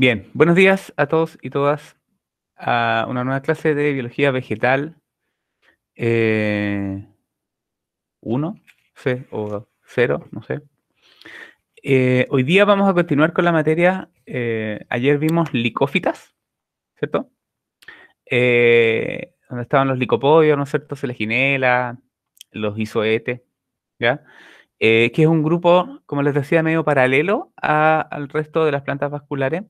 Bien, buenos días a todos y todas a una nueva clase de biología vegetal 1, o 0, no sé. Eh, hoy día vamos a continuar con la materia, eh, ayer vimos licófitas, ¿cierto? Eh, donde estaban los licopodios, ¿no es cierto? Seleginela, los isoetes, ¿ya? que es un grupo, como les decía, medio paralelo al resto de las plantas vasculares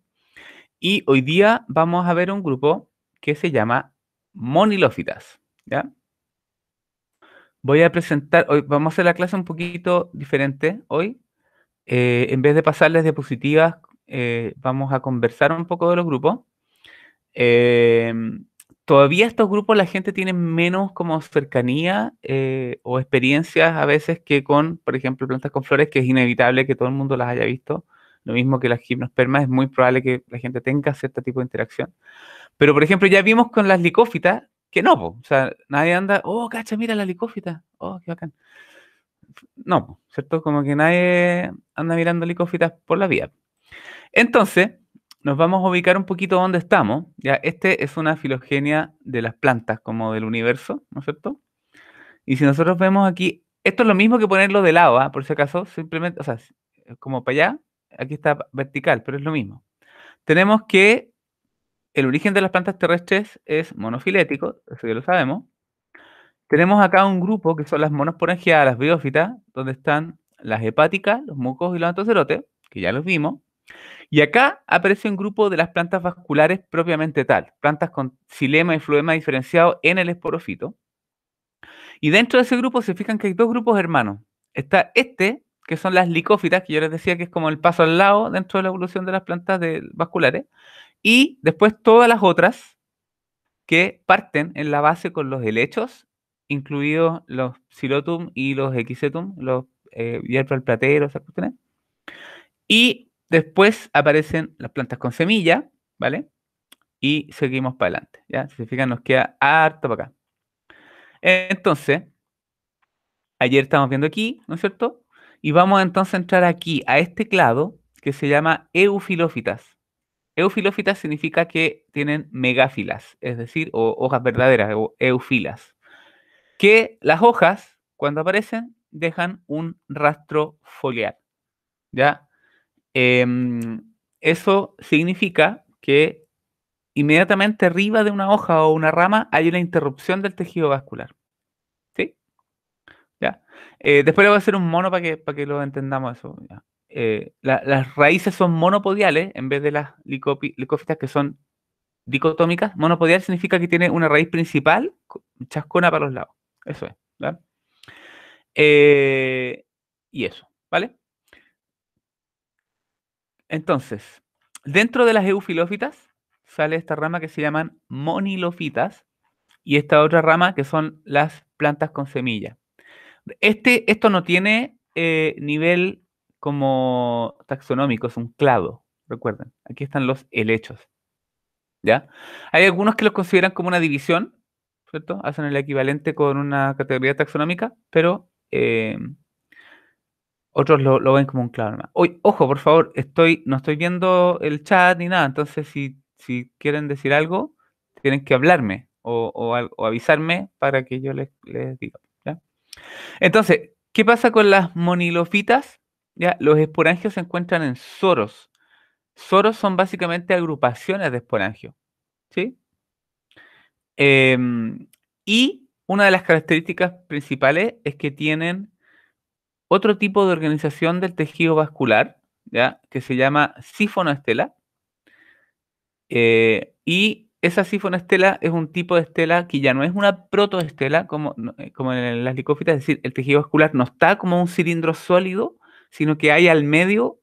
y hoy día vamos a ver un grupo que se llama Monilófitas. ¿ya? Voy a presentar, hoy vamos a hacer la clase un poquito diferente hoy. Eh, en vez de pasarles diapositivas, eh, vamos a conversar un poco de los grupos. Eh, todavía estos grupos la gente tiene menos como cercanía o experiencias a veces que con, por ejemplo, plantas con flores, que es inevitable que todo el mundo las haya visto lo mismo que las gimnospermas es muy probable que la gente tenga cierto tipo de interacción. Pero, por ejemplo, ya vimos con las licófitas que no, o sea, nadie anda, oh, cacha, mira la licófita, oh, qué bacán. No, ¿cierto? Como que nadie anda mirando licófitas por la vía. Entonces, nos vamos a ubicar un poquito donde estamos. Ya, este es una filogenia de las plantas, como del universo, ¿no es cierto? Y si nosotros vemos aquí, esto es lo mismo que ponerlo de lado, ¿ah? por si acaso, simplemente, o sea, como para allá, aquí está vertical, pero es lo mismo. Tenemos que el origen de las plantas terrestres es monofilético, eso ya lo sabemos. Tenemos acá un grupo que son las monosporangiadas, las biófitas, donde están las hepáticas, los mucos y los antocerotes, que ya los vimos. Y acá aparece un grupo de las plantas vasculares propiamente tal, plantas con xilema y fluema diferenciado en el esporofito. Y dentro de ese grupo se fijan que hay dos grupos hermanos. Está este, que son las licófitas, que yo les decía que es como el paso al lado dentro de la evolución de las plantas vasculares, y después todas las otras que parten en la base con los helechos, incluidos los silotum y los equisetum, los eh, plateros, ¿sabes? y después aparecen las plantas con semilla, ¿vale? Y seguimos para adelante, ¿ya? Si se fijan, nos queda harto para acá. Entonces, ayer estamos viendo aquí, ¿no es cierto? Y vamos entonces a entrar aquí a este clado que se llama eufilófitas. Eufilófitas significa que tienen megáfilas, es decir, o hojas verdaderas o eufilas, que las hojas, cuando aparecen, dejan un rastro foliar. ¿Ya? Em, eso significa que inmediatamente arriba de una hoja o una rama hay una interrupción del tejido vascular. Eh, después le voy a hacer un mono para que, para que lo entendamos eso. Eh, las raíces son monopodiales en vez de las licófitas que son dicotómicas. Monopodial significa que tiene una raíz principal chascona para los lados. Eso es. Eh, y eso, ¿vale? Entonces, dentro de las eufilófitas sale esta rama que se llaman monilofitas y esta otra rama que son las plantas con semilla este, esto no tiene eh, nivel como taxonómico, es un clado, recuerden. Aquí están los helechos. ¿Ya? Hay algunos que los consideran como una división, ¿cierto? Hacen el equivalente con una categoría taxonómica, pero eh, otros lo, ven como un clado ojo, por favor, estoy, no estoy viendo el chat ni nada, entonces si, quieren decir algo, tienen que hablarme o, o, o avisarme para que yo les diga. Entonces, ¿qué pasa con las monilofitas? ¿Ya? Los esporangios se encuentran en soros. Soros son básicamente agrupaciones de esporangios. ¿sí? Em, y una de las características principales es que tienen otro tipo de organización del tejido vascular, ¿ya? que se llama sifonoestela. Eh, y esa estela es un tipo de estela que ya no es una protoestela como, eh, como en las licófitas, es decir, el tejido vascular no está como un cilindro sólido, sino que hay al medio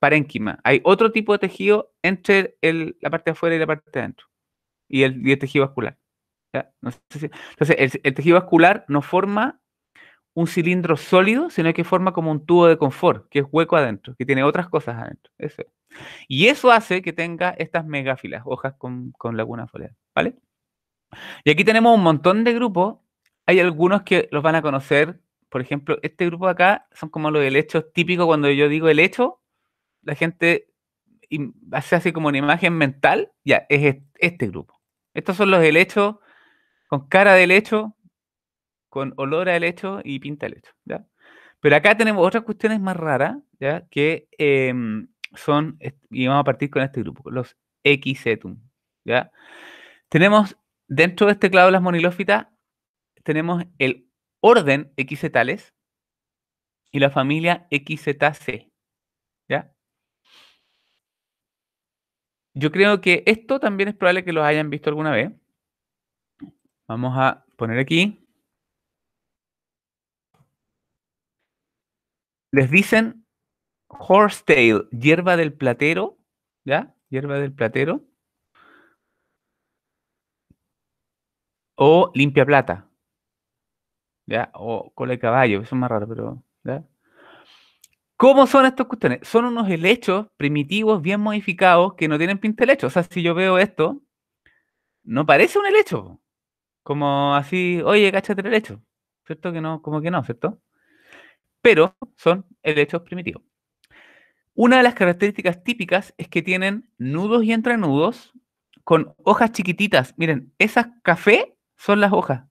parénquima. Hay otro tipo de tejido entre la parte de afuera y la parte de adentro, y el, tejido vascular. entonces, el, tejido vascular no forma un cilindro sólido, sino que forma como un tubo de confort, que es hueco adentro, que tiene otras cosas adentro. Eso es. Y eso hace que tenga estas megáfilas, hojas con, con laguna foliar, ¿vale? Y aquí tenemos un montón de grupos. Hay algunos que los van a conocer. Por ejemplo, este grupo acá son como los helechos típicos. Cuando yo digo helecho, la gente hace así como una imagen mental. Ya, es este grupo. Estos son los helechos con cara de helecho, con olor a helecho y pinta helecho. ¿ya? Pero acá tenemos otras cuestiones más raras, ¿ya? que em, son, y vamos a partir con este grupo, los Xetum, ¿ya? Tenemos dentro de este clado las monilófitas, tenemos el orden Xetales y la familia XZC. ¿ya? Yo creo que esto también es probable que los hayan visto alguna vez. Vamos a poner aquí. Les dicen tail, hierba del platero, ¿ya? Hierba del platero. O limpia plata, ¿ya? O cola de caballo, eso es más raro, pero, ¿ya? ¿Cómo son estos cuestiones? Son unos helechos primitivos, bien modificados, que no tienen pinta de O sea, si yo veo esto, no parece un helecho. Como así, oye, cáchate el helecho. ¿Cierto que no? Como que no, ¿cierto? Pero son helechos primitivos. Una de las características típicas es que tienen nudos y entrenudos con hojas chiquititas. Miren, esas café son las hojas.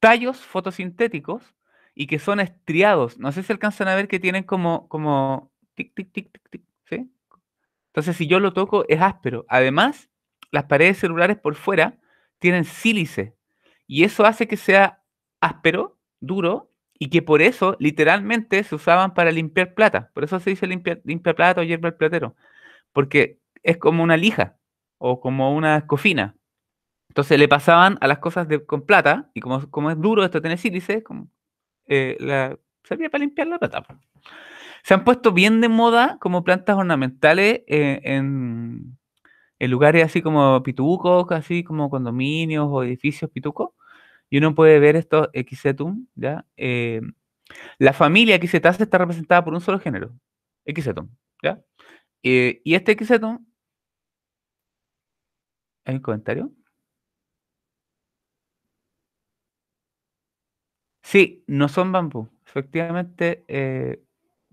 Tallos fotosintéticos y que son estriados. No sé si alcanzan a ver que tienen como, como Entonces, si yo lo toco, es áspero. Además, las paredes celulares por fuera tienen sílice y eso hace que sea áspero, duro y que por eso literalmente se usaban para limpiar plata. Por eso se dice limpia, plata o hierba el platero, porque es como una lija o como una escofina. Entonces le pasaban a las cosas con plata, y como, es duro esto tener sílice, como, eh, la, servía para limpiar la plata. Se han puesto bien de moda como plantas ornamentales eh, en, lugares así como pitucos, así como condominios o edificios pitucos, y uno puede ver estos Xetum, ¿ya? Eh, la familia Xetas está representada por un solo género, Xetum, ¿ya? Eh, y este Xetum, ¿hay un comentario? Sí, no son bambú, efectivamente. Eh,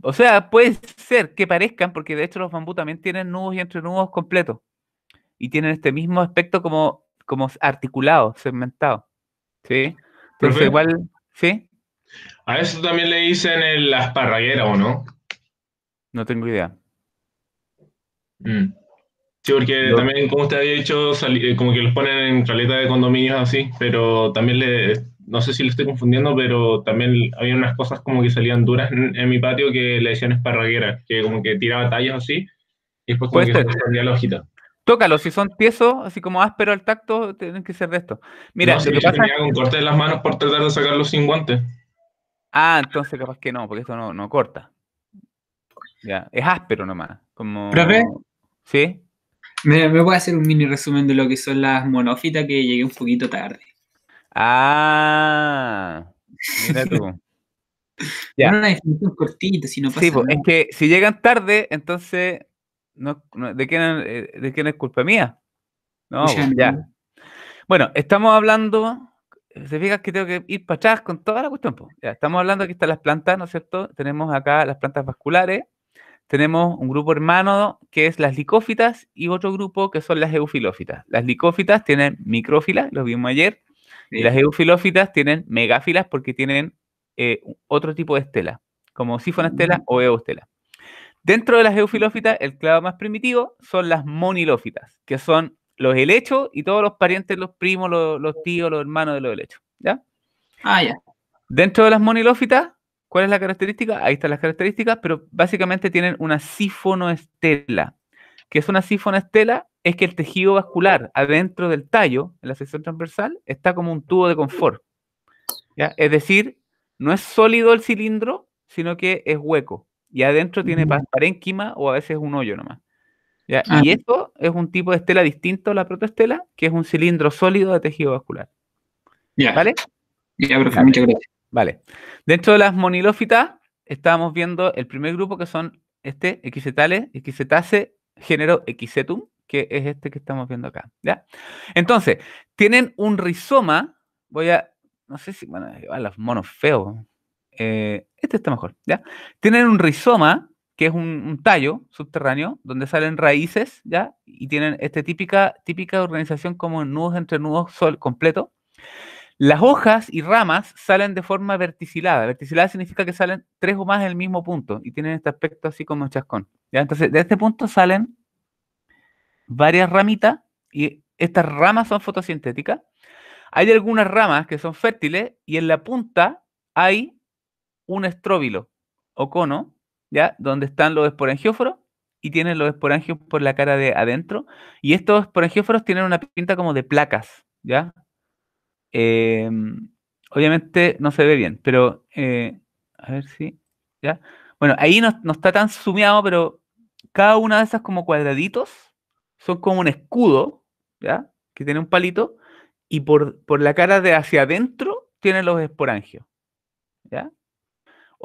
o sea, puede ser que parezcan, porque de hecho los bambú también tienen nudos y entre nudos completos. Y tienen este mismo aspecto como, como articulado, segmentado. Sí. Pero igual, sí. A eso también le dicen en la esparraguera, ¿o no? No tengo idea. Mm. Sí, porque también, como usted había dicho, eh, como que los ponen en caleta de condominios así, pero también le, no sé si lo estoy confundiendo, pero también había unas cosas como que salían duras en, mi patio que le decían esparraguera, que como que tiraba tallas así, y después como que la hojita. Tócalos, si son tiesos, así como áspero al tacto, tienen que ser de esto. Mira, no, si lo corte de las manos por tratar de sacarlos sin guantes. Ah, entonces capaz que no, porque esto no, corta. Ya, es áspero nomás. Como... ¿Profe? ¿Sí? ¿Me, voy a hacer un mini resumen de lo que son las monófitas que llegué un poquito tarde? Ah, mira tú. ya. una cortita, si pasa sí, es que si llegan tarde, entonces ¿de, quién, eh, ¿De quién es culpa mía? No, ya. Bueno, estamos hablando. Se fijas que tengo que ir para atrás con toda la cuestión. Ya, estamos hablando, aquí están las plantas, ¿no es cierto? Tenemos acá las plantas vasculares. Tenemos un grupo hermano que es las licófitas y otro grupo que son las eufilófitas. Las licófitas tienen micrófilas, lo vimos ayer. Y las eufilófitas tienen megáfilas porque tienen eh, otro tipo de estela, como estela o eustela. Dentro de las eufilófitas, el clado más primitivo son las monilófitas, que son los helechos y todos los parientes, los primos, los, tíos, los hermanos de los helechos. ¿Ya? Ah, ya. Dentro de las monilófitas, ¿cuál es la característica? Ahí están las características, pero básicamente tienen una sifonoestela. ¿Qué es una sifonoestela? Es que el tejido vascular adentro del tallo, en la sección transversal, está como un tubo de confort. ¿ya? Es decir, no es sólido el cilindro, sino que es hueco y adentro tiene parénquima o a veces un hoyo nomás. Ah. Y esto es un tipo de estela distinto a la protoestela, que es un cilindro sólido de tejido vascular. Ya. ¿Vale? Ya, muchas gracias. Vale. Dentro de las monilófitas, estábamos viendo el primer grupo que son este, Xetales, Xetase, género Xetum, que es este que estamos viendo acá. ¿ya? Entonces, tienen un rizoma, voy a, no sé si, bueno, a los monos feos, eh, este está mejor, ¿ya? Tienen un rizoma, que es un, tallo subterráneo, donde salen raíces, ¿ya? Y tienen esta típica, típica organización como nudos entre nudos sol completo. Las hojas y ramas salen de forma verticilada. Verticilada significa que salen tres o más el mismo punto y tienen este aspecto así como chascón. ¿ya? Entonces, de este punto salen varias ramitas y estas ramas son fotosintéticas. Hay algunas ramas que son fértiles y en la punta hay un estróbilo o cono, ¿ya? Donde están los esporangióforos y tienen los esporangios por la cara de adentro. Y estos esporangióforos tienen una pinta como de placas, ¿ya? Em, obviamente no se ve bien, pero eh, a ver si, ¿ya? Bueno, ahí no, está tan sumiado, pero cada una de esas como cuadraditos son como un escudo, ¿ya? Que tiene un palito y por, por la cara de hacia adentro tienen los esporangios, ¿ya?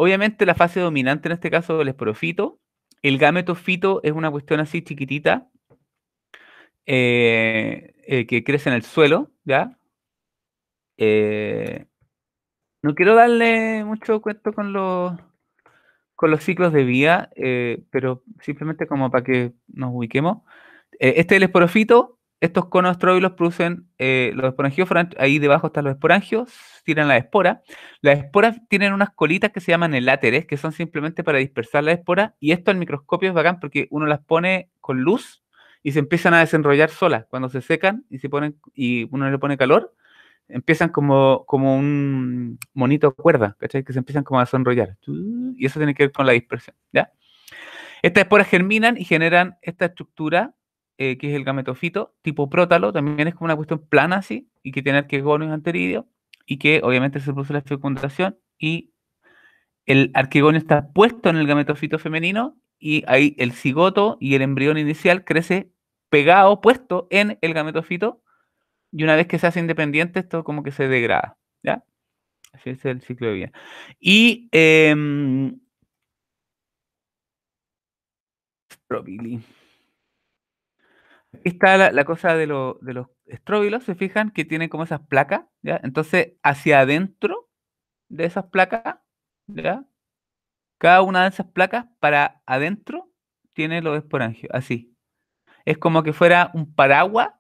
Obviamente la fase dominante en este caso es el esporofito. El gametofito es una cuestión así chiquitita eh, eh, que crece en el suelo, ¿ya? Eh, no quiero darle mucho cuento con los, con los ciclos de vida, pero simplemente como para que nos ubiquemos. este es el esporofito, estos conos producen eh, los esporangios. ahí debajo están los esporangios, tiran la espora. Las esporas tienen unas colitas que se llaman eláteres, que son simplemente para dispersar la espora. y esto al microscopio es bacán porque uno las pone con luz y se empiezan a desenrollar solas. Cuando se secan y se ponen, y uno le pone calor, empiezan como, como un monito cuerda, ¿cachai? Que se empiezan como a desenrollar. Y eso tiene que ver con la dispersión, ¿ya? Estas esporas germinan y generan esta estructura eh, que es el gametofito, tipo prótalo, también es como una cuestión plana así, y que tiene arquegonios anteridio, y que obviamente se produce la fecundación, y el arquegonio está puesto en el gametofito femenino, y ahí el cigoto y el embrión inicial crece pegado, puesto en el gametofito, y una vez que se hace independiente, esto como que se degrada, ¿ya? Así es el ciclo de vida. Y... Eh, está la, cosa de, los estróbilos, se fijan que tienen como esas placas, ¿ya? Entonces, hacia adentro de esas placas, ¿ya? Cada una de esas placas para adentro tiene los esporangios, así. Es como que fuera un paraguas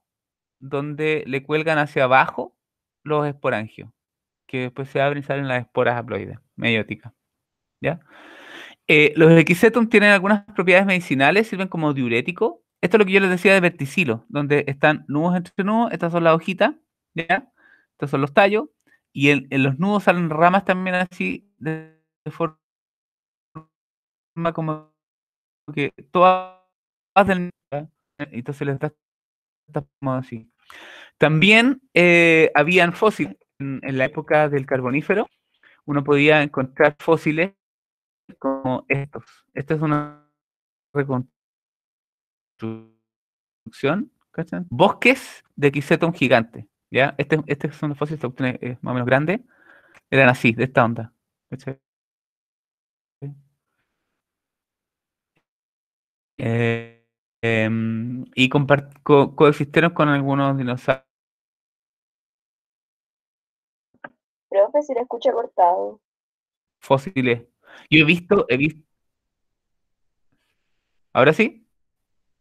donde le cuelgan hacia abajo los esporangios, que después se abren y salen las esporas haploides, meióticas, ¿ya? Eh, los equisetum tienen algunas propiedades medicinales, sirven como diurético, esto es lo que yo les decía de verticilo, donde están nudos entre nudos, estas son las hojitas, ¿ya? Estos son los tallos, y en, los nudos salen ramas también así, de, forma como que todas del... Entonces les da así. También eh, habían fósiles en, la época del carbonífero. Uno podía encontrar fósiles como estos. Esta es una reconstrucción Bosques de quisetón gigante, ¿ya? Este, este son los fósiles más o menos grande eran así, de esta onda, eh, em, y coexistieron con algunos dinosaurios. Profe, si lo escucha cortado. Fósiles. Yo he visto, he visto. ¿Ahora sí?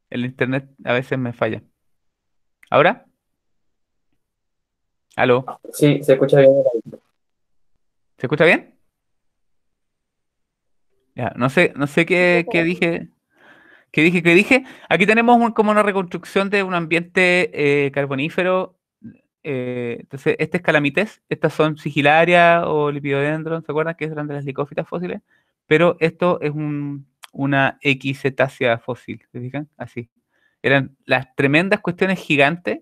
El internet a veces me falla. ¿Ahora? ¿Aló? Sí, se escucha bien. ¿Se escucha bien? Ya, no sé, no sé qué, dije. ¿Qué dije? ¿Qué dije? Aquí tenemos como una reconstrucción de un ambiente eh, carbonífero. Eh, entonces, este es calamites. estas son sigilaria o lipidodendron, ¿se acuerdan? Que eran de las licófitas fósiles. Pero esto es un una Xetacia fósil, ¿se fijan? Así. Eran las tremendas cuestiones gigantes,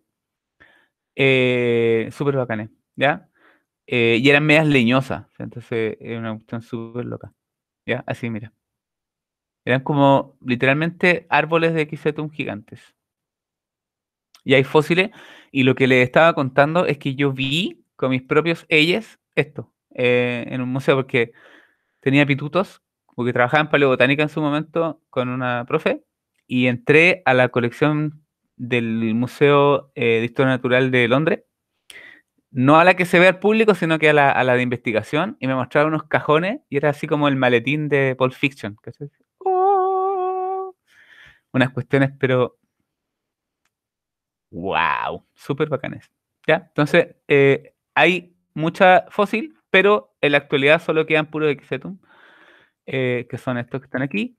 eh, súper bacanes, ¿ya? Eh, y eran medias leñosas, entonces era una cuestión súper loca, ¿ya? Así, mira. Eran como literalmente árboles de Xetum gigantes. Y hay fósiles, y lo que les estaba contando es que yo vi con mis propios ellas esto eh, en un museo, porque tenía pitutos porque trabajaba en paleobotánica en su momento con una profe y entré a la colección del Museo eh, de Historia Natural de Londres, no a la que se ve al público, sino que a la, de investigación, y me mostraron unos cajones y era así como el maletín de Pulp Fiction. ¡Oh! Unas cuestiones, pero... ¡Wow! Súper bacanes. ¿Ya? Entonces, eh, hay mucha fósil, pero en la actualidad solo quedan puros de eh, que son estos que están aquí.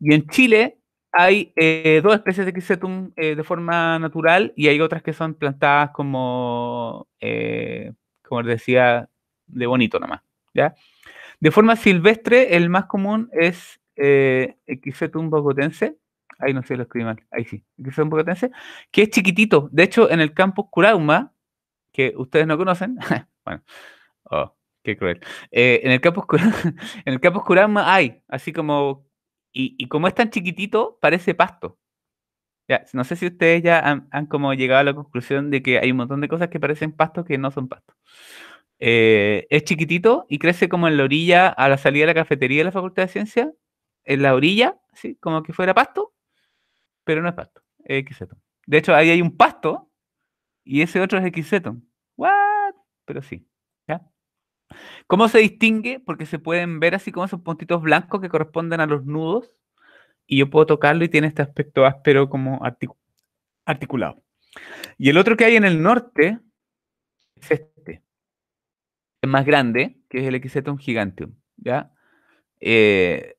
Y en Chile hay eh, dos especies de Xetum eh, de forma natural y hay otras que son plantadas como, como les decía, de bonito nomás. ¿ya? De forma silvestre, el más común es eh, bogotense. Ahí no sé lo escribí mal, ahí sí, Cricetum bogotense, que es chiquitito. De hecho, en el campus Curauma, que ustedes no conocen, bueno, oh, eh, en el campo oscuro, en el campo oscurama hay, así como, y, como es tan chiquitito, parece pasto. no sé si ustedes ya han, como llegado a la conclusión de que hay un montón de cosas que parecen pastos que no son pasto. Eh, es chiquitito y crece como en la orilla, a la salida de la cafetería de la Facultad de Ciencias, en la orilla, así como que fuera pasto, pero no es pasto, es De hecho, ahí hay un pasto y ese otro es XZ. ¿What? Pero sí. ¿Cómo se distingue? Porque se pueden ver así como esos puntitos blancos que corresponden a los nudos. Y yo puedo tocarlo y tiene este aspecto áspero como articulado. Y el otro que hay en el norte es este. Es más grande, que es el Xeton Gigantium, ¿ya? Eh,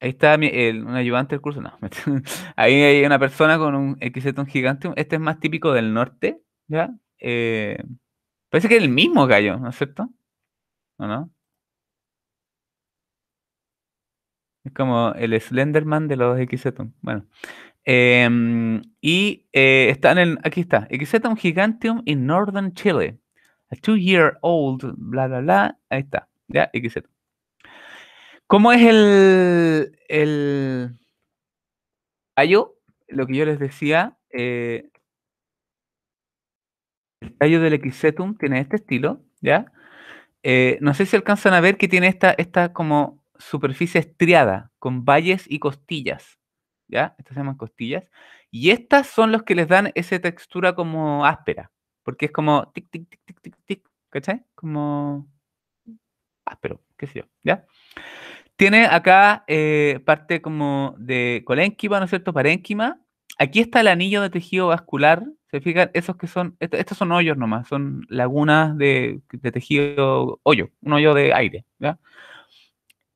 ahí está un ayudante del curso. No. ahí hay una persona con un Xeton Gigantium. Este es más típico del norte. ¿ya? Eh, Parece que es el mismo gallo, ¿no es cierto? ¿O no? Es como el Slenderman de los Xetum. Bueno. Em, y eh, están en aquí está. Xetum gigantium in northern Chile. A two-year-old, bla, bla, bla. Ahí está. Ya, Xetum. ¿Cómo es el, el Lo que yo les decía. Eh, el tallo del equisetum tiene este estilo, ¿ya? Eh, no sé si alcanzan a ver que tiene esta, esta como superficie estriada, con valles y costillas, ¿ya? Estas se llaman costillas. Y estas son los que les dan esa textura como áspera, porque es como tic, tic, tic, tic, tic, ¿cachai? Como áspero, qué sé yo, ¿ya? Tiene acá eh, parte como de colénquima, ¿no es cierto? Parénquima. Aquí está el anillo de tejido vascular se fijan, esos que son, estos son hoyos nomás, son lagunas de, tejido, hoyo, un hoyo de aire. ¿ya?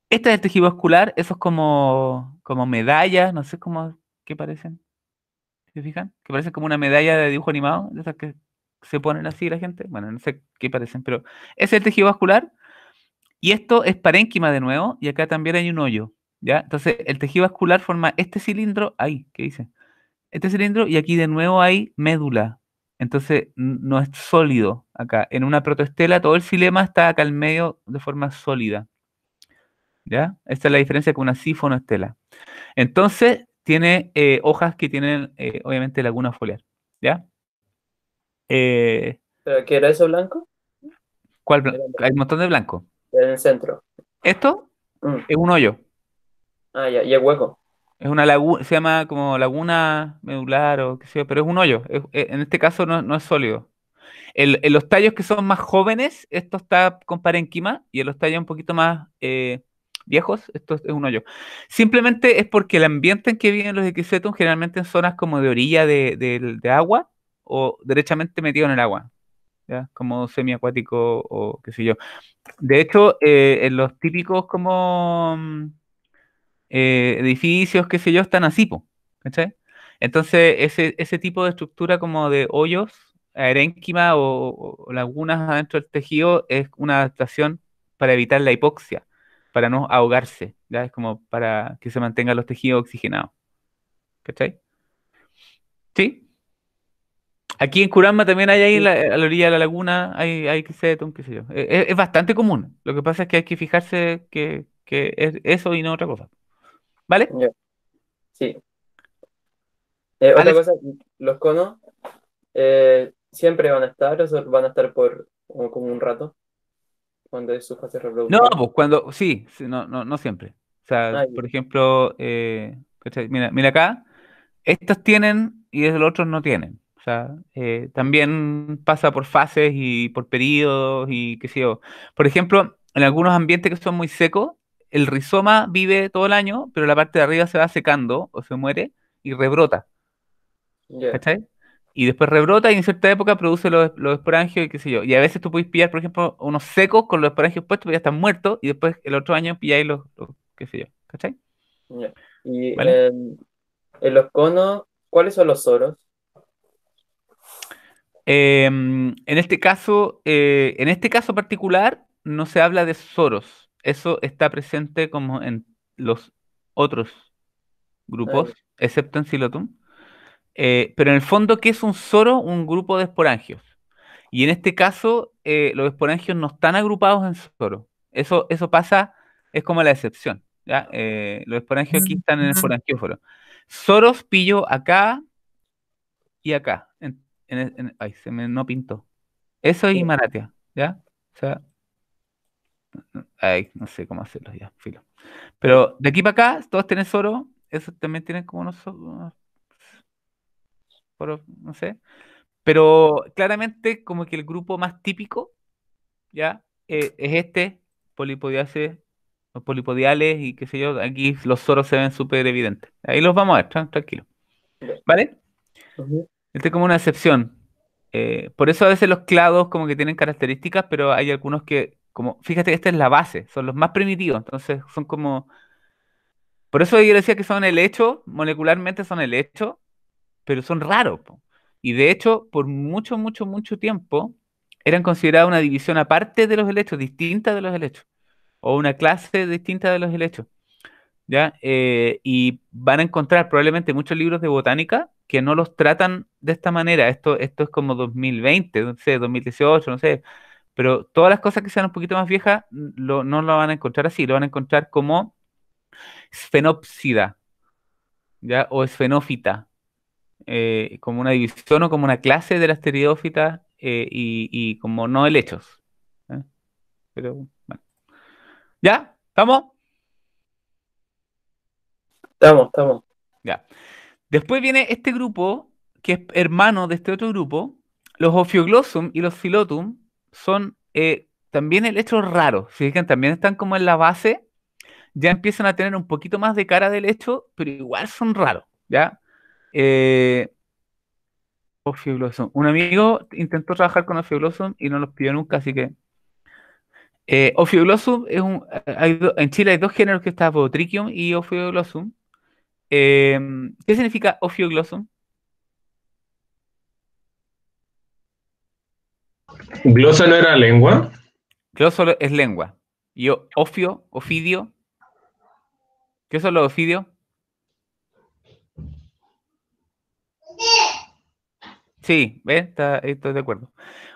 Este es el tejido vascular, esos como, como medallas, no sé cómo, ¿qué parecen? ¿Se fijan? Que parecen como una medalla de dibujo animado, de esas que se ponen así la gente. Bueno, no sé qué parecen, pero ese es el tejido vascular. Y esto es parénquima de nuevo, y acá también hay un hoyo. ¿ya? Entonces, el tejido vascular forma este cilindro ahí, ¿qué dice? este cilindro y aquí de nuevo hay médula. Entonces no es sólido acá. En una protoestela todo el filema está acá al medio de forma sólida. ¿Ya? Esta es la diferencia con una sifonoestela. Entonces tiene eh, hojas que tienen eh, obviamente laguna foliar. ¿Ya? Eh, qué era eso blanco? ¿Cuál blanco? Hay un montón de blanco. En el centro. ¿Esto? Mm. Es un hoyo. Ah, ya, y el hueco. Es una laguna, se llama como laguna medular o qué sé yo, pero es un hoyo. Eh, en este caso no, es sólido. en los tallos que son más jóvenes, esto está con parenquima, y en los tallos un poquito más eh, viejos, esto es un hoyo. Simplemente es porque el ambiente en que viven los equisetum, generalmente en zonas como de orilla de, agua o derechamente metido en el agua, ¿ya? como semiacuático o qué sé yo. De hecho, eh, en los típicos como mm, eh, edificios, qué sé yo, están así, po, Entonces, ese, ese tipo de estructura como de hoyos, erénquima o, o, lagunas adentro del tejido es una adaptación para evitar la hipoxia, para no ahogarse, Es como para que se mantengan los tejidos oxigenados. ¿Cachai? ¿Sí? Aquí en Curama también hay ahí a la orilla de la laguna, hay, hay ser qué sé yo. E, e, es, bastante común. Lo que pasa es que hay que fijarse que es eso y no otra cosa. ¿Vale? Sí. Eh, otra cosa, los conos eh, siempre van a estar, o van a estar por como, un rato, cuando es su fase reproductiva. No, pues cuando, sí, no, no, siempre. O sea, ah, por ejemplo, eh, mira, acá, estos tienen y los otros no tienen. O sea, también pasa por fases y por periodos y qué sé yo. Por ejemplo, en algunos ambientes que son muy secos, el rizoma vive todo el año, pero la parte de arriba se va secando o se muere y rebrota. ¿Cachai? Y después rebrota y en cierta época produce los, esporangios y qué sé yo. Y a veces tú puedes pillar, por ejemplo, unos secos con los esporangios puestos, pero ya están muertos, y después el otro año pilláis los, los qué sé yo. ¿Cachai? Y em, en los conos, ¿cuáles son los soros? Em, en este caso, eh, en este caso particular, no se habla de soros, eso está presente como en los otros grupos, excepto en Silotum. Eh, pero en el fondo, ¿qué es un soro? Un grupo de esporangios. Y en este caso, eh, los esporangios no están agrupados en soro. Eso, eso pasa, es como la excepción. Eh, los esporangios aquí mm, están en el esporangióforo. Soros pillo acá y acá. ay, se me no pintó. Eso es Maratea, ¿ya? O sea, Ay, no sé cómo hacerlo ya, filo. Pero de aquí para acá, todos tienen oro. eso también tienen como unos oro, no sé. Pero claramente, como que el grupo más típico, ¿ya? Eh, es este, polipodiace, polipodiales y qué sé yo. Aquí los soros se ven súper evidentes. Ahí los vamos a ver, tranquilo. ¿Vale? Este es como una excepción. Eh, por eso a veces los clados como que tienen características, pero hay algunos que como, fíjate que esta es la base, son los más primitivos, entonces son como... Por eso yo decía que son el hecho, molecularmente son el hecho, pero son raros. Y de hecho, por mucho, mucho, mucho tiempo, eran consideradas una división aparte de los helechos, distinta de los helechos, o una clase distinta de los helechos. ¿ya? Eh, y van a encontrar probablemente muchos libros de botánica que no los tratan de esta manera. Esto, esto es como 2020, no sé, 2018, no sé, pero todas las cosas que sean un poquito más viejas no lo van a encontrar así, lo van a encontrar como sfenópsida, ¿ya? O esfenófita, eh, como una división o como una clase de las pteridófitas eh, y, como no helechos. ¿Ya? ¿Estamos? Estamos, estamos. Ya. Después viene este grupo, que es hermano de este otro grupo, los Ophioglossum y los Philotum, son eh, también el hecho raro. Si también están como en la base, ya empiezan a tener un poquito más de cara del hecho, pero igual son raros, ¿ya? Eh, oh, un amigo intentó trabajar con Ophioglossum y no los pidió nunca, así que. Eh, oh, es un. Eh, en Chile hay dos géneros que están Botrichium y Ophioglossum. Eh, ¿Qué significa Ophioglossum? ¿Glosa no era lengua? Gloso es lengua. Y ofio, ofidio. ¿Qué son los ofidios? Sí, ¿ves? Está, estoy de acuerdo.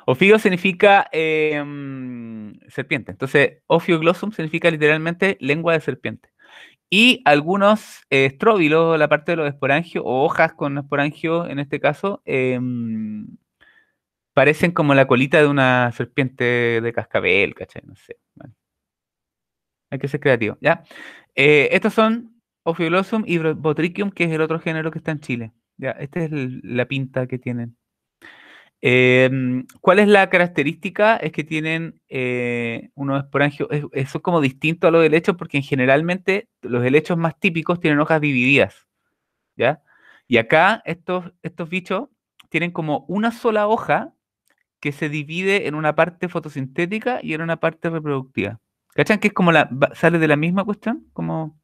Ofidio significa em, serpiente. Entonces, Glosum significa literalmente lengua de serpiente. Y algunos eh, estróbilos, la parte de los esporangios, o hojas con esporangio en este caso, em, parecen como la colita de una serpiente de cascabel, ¿cachai? No sé. Hay que ser creativo, ¿ya? Eh, estos son Ophiolosum y Botrichium, que es el otro género que está en Chile. ¿ya? Esta es la pinta que tienen. Em, ¿Cuál es la característica? Es que tienen eh, unos esporangios, eso es como distinto a los helechos, porque generalmente los helechos más típicos tienen hojas divididas, ¿ya? Y acá estos, estos bichos tienen como una sola hoja que se divide en una parte fotosintética y en una parte reproductiva. ¿Cachan que es como la, sale de la misma cuestión? Como,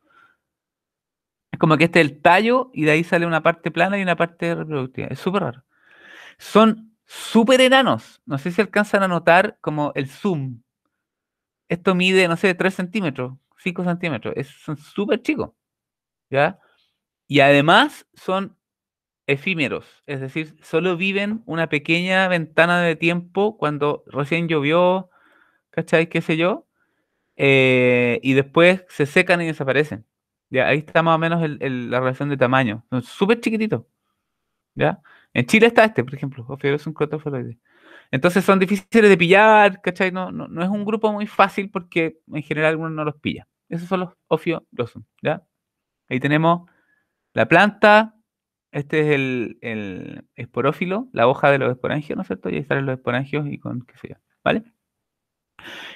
es como que este es el tallo y de ahí sale una parte plana y una parte reproductiva. Es súper raro. Son súper enanos. No sé si alcanzan a notar como el zoom. Esto mide, no sé, 3 centímetros, 5 centímetros. Es, súper chicos. ¿Ya? Y además son efímeros, es decir, solo viven una pequeña ventana de tiempo cuando recién llovió, ¿cachai? ¿Qué sé yo? Eh, y después se secan y desaparecen. ¿ya? Ahí está más o menos la relación de tamaño. Son súper chiquititos. ¿ya? En Chile está este, por ejemplo, un crotofoloide. Entonces son difíciles de pillar, ¿cachai? No, es un grupo muy fácil porque en general uno no los pilla. Esos son los Ophiolosum ¿ya? Ahí tenemos la planta, este es el, esporófilo, la hoja de los esporangios, ¿no es cierto? Y ahí están los esporangios y con qué sea, ¿vale?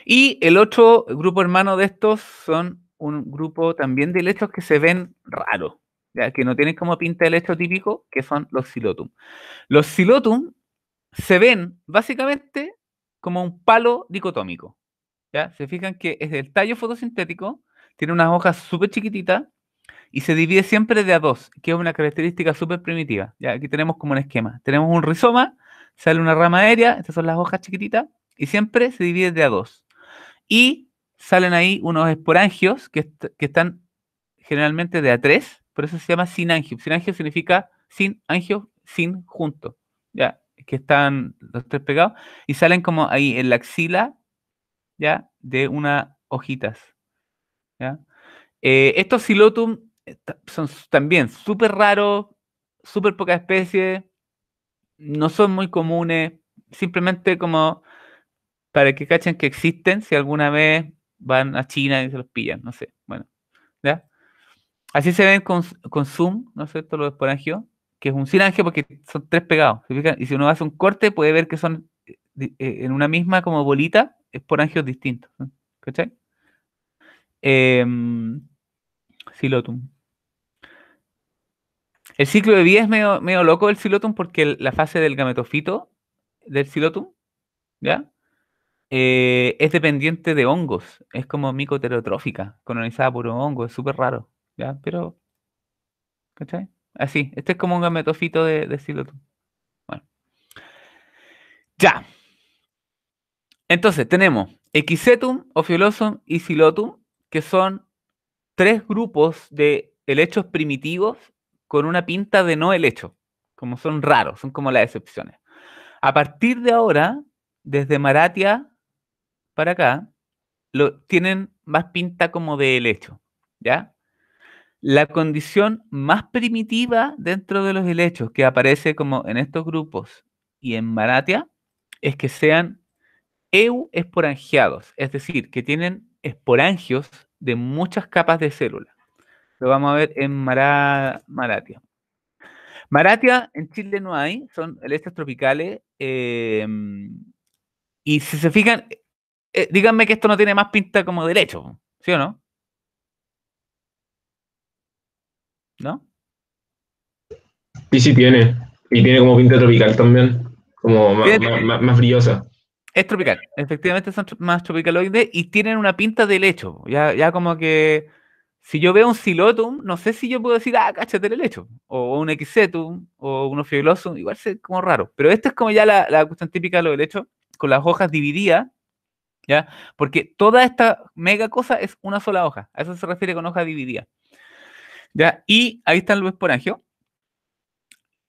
Y el otro grupo hermano de estos son un grupo también de helechos que se ven raros, ya que no tienen como pinta de helecho típico, que son los silotum. Los silotum se ven básicamente como un palo dicotómico. ¿ya? Se fijan que es del tallo fotosintético, tiene unas hojas súper chiquititas y se divide siempre de a dos, que es una característica súper primitiva. Ya, aquí tenemos como un esquema. Tenemos un rizoma, sale una rama aérea, estas son las hojas chiquititas, y siempre se divide de a dos. Y salen ahí unos esporangios que, que están generalmente de a tres, por eso se llama sinangio. Sinangio significa sin angio, sin junto. Ya, que están los tres pegados y salen como ahí en la axila, ya, de unas hojitas. ¿ya? Eh, estos silotum eh, son también súper raros, súper pocas especies, no son muy comunes, simplemente como para que cachen que existen, si alguna vez van a China y se los pillan, no sé, bueno, ¿ya? Así se ven con, zoom, ¿no es cierto?, los esporangios, que es un sinangio porque son tres pegados, Y si uno hace un corte puede ver que son eh, eh, en una misma como bolita, esporangios distintos, ¿cachai? Em, silotum. El ciclo de vida es medio, medio loco del silotum porque la fase del gametofito del silotum, ¿ya? Eh, es dependiente de hongos, es como micoterotrófica, colonizada por un hongo, es súper raro, ¿ya? Pero, ¿cachai? Así, este es como un gametofito de, silotum. Bueno. Ya. Entonces, tenemos Equisetum, Ophiolosum y Silotum, que son tres grupos de helechos primitivos con una pinta de no el hecho, como son raros, son como las excepciones. A partir de ahora, desde Maratia para acá, lo, tienen más pinta como de helecho. hecho, ¿ya? La condición más primitiva dentro de los helechos que aparece como en estos grupos y en Maratia es que sean euesporangiados, es decir, que tienen esporangios de muchas capas de células. Lo vamos a ver en Maratia. Maratia en Chile no hay, son este tropicales. Em, y si se fijan, eh, díganme que esto no tiene más pinta como lecho. ¿sí o no? ¿No? Sí, sí tiene. Y tiene como pinta tropical también, como más, más, brillosa. Es tropical, efectivamente son más tropicaloides y tienen una pinta de lecho. ya, ya como que si yo veo un silotum, no sé si yo puedo decir, ah, cáchate el helecho, o un equisetum, o un ofiolosum, igual es como raro. Pero esta es como ya la, cuestión típica de los helechos, con las hojas divididas, ¿ya? Porque toda esta mega cosa es una sola hoja, a eso se refiere con hoja dividida. ¿Ya? Y ahí están los esporangios.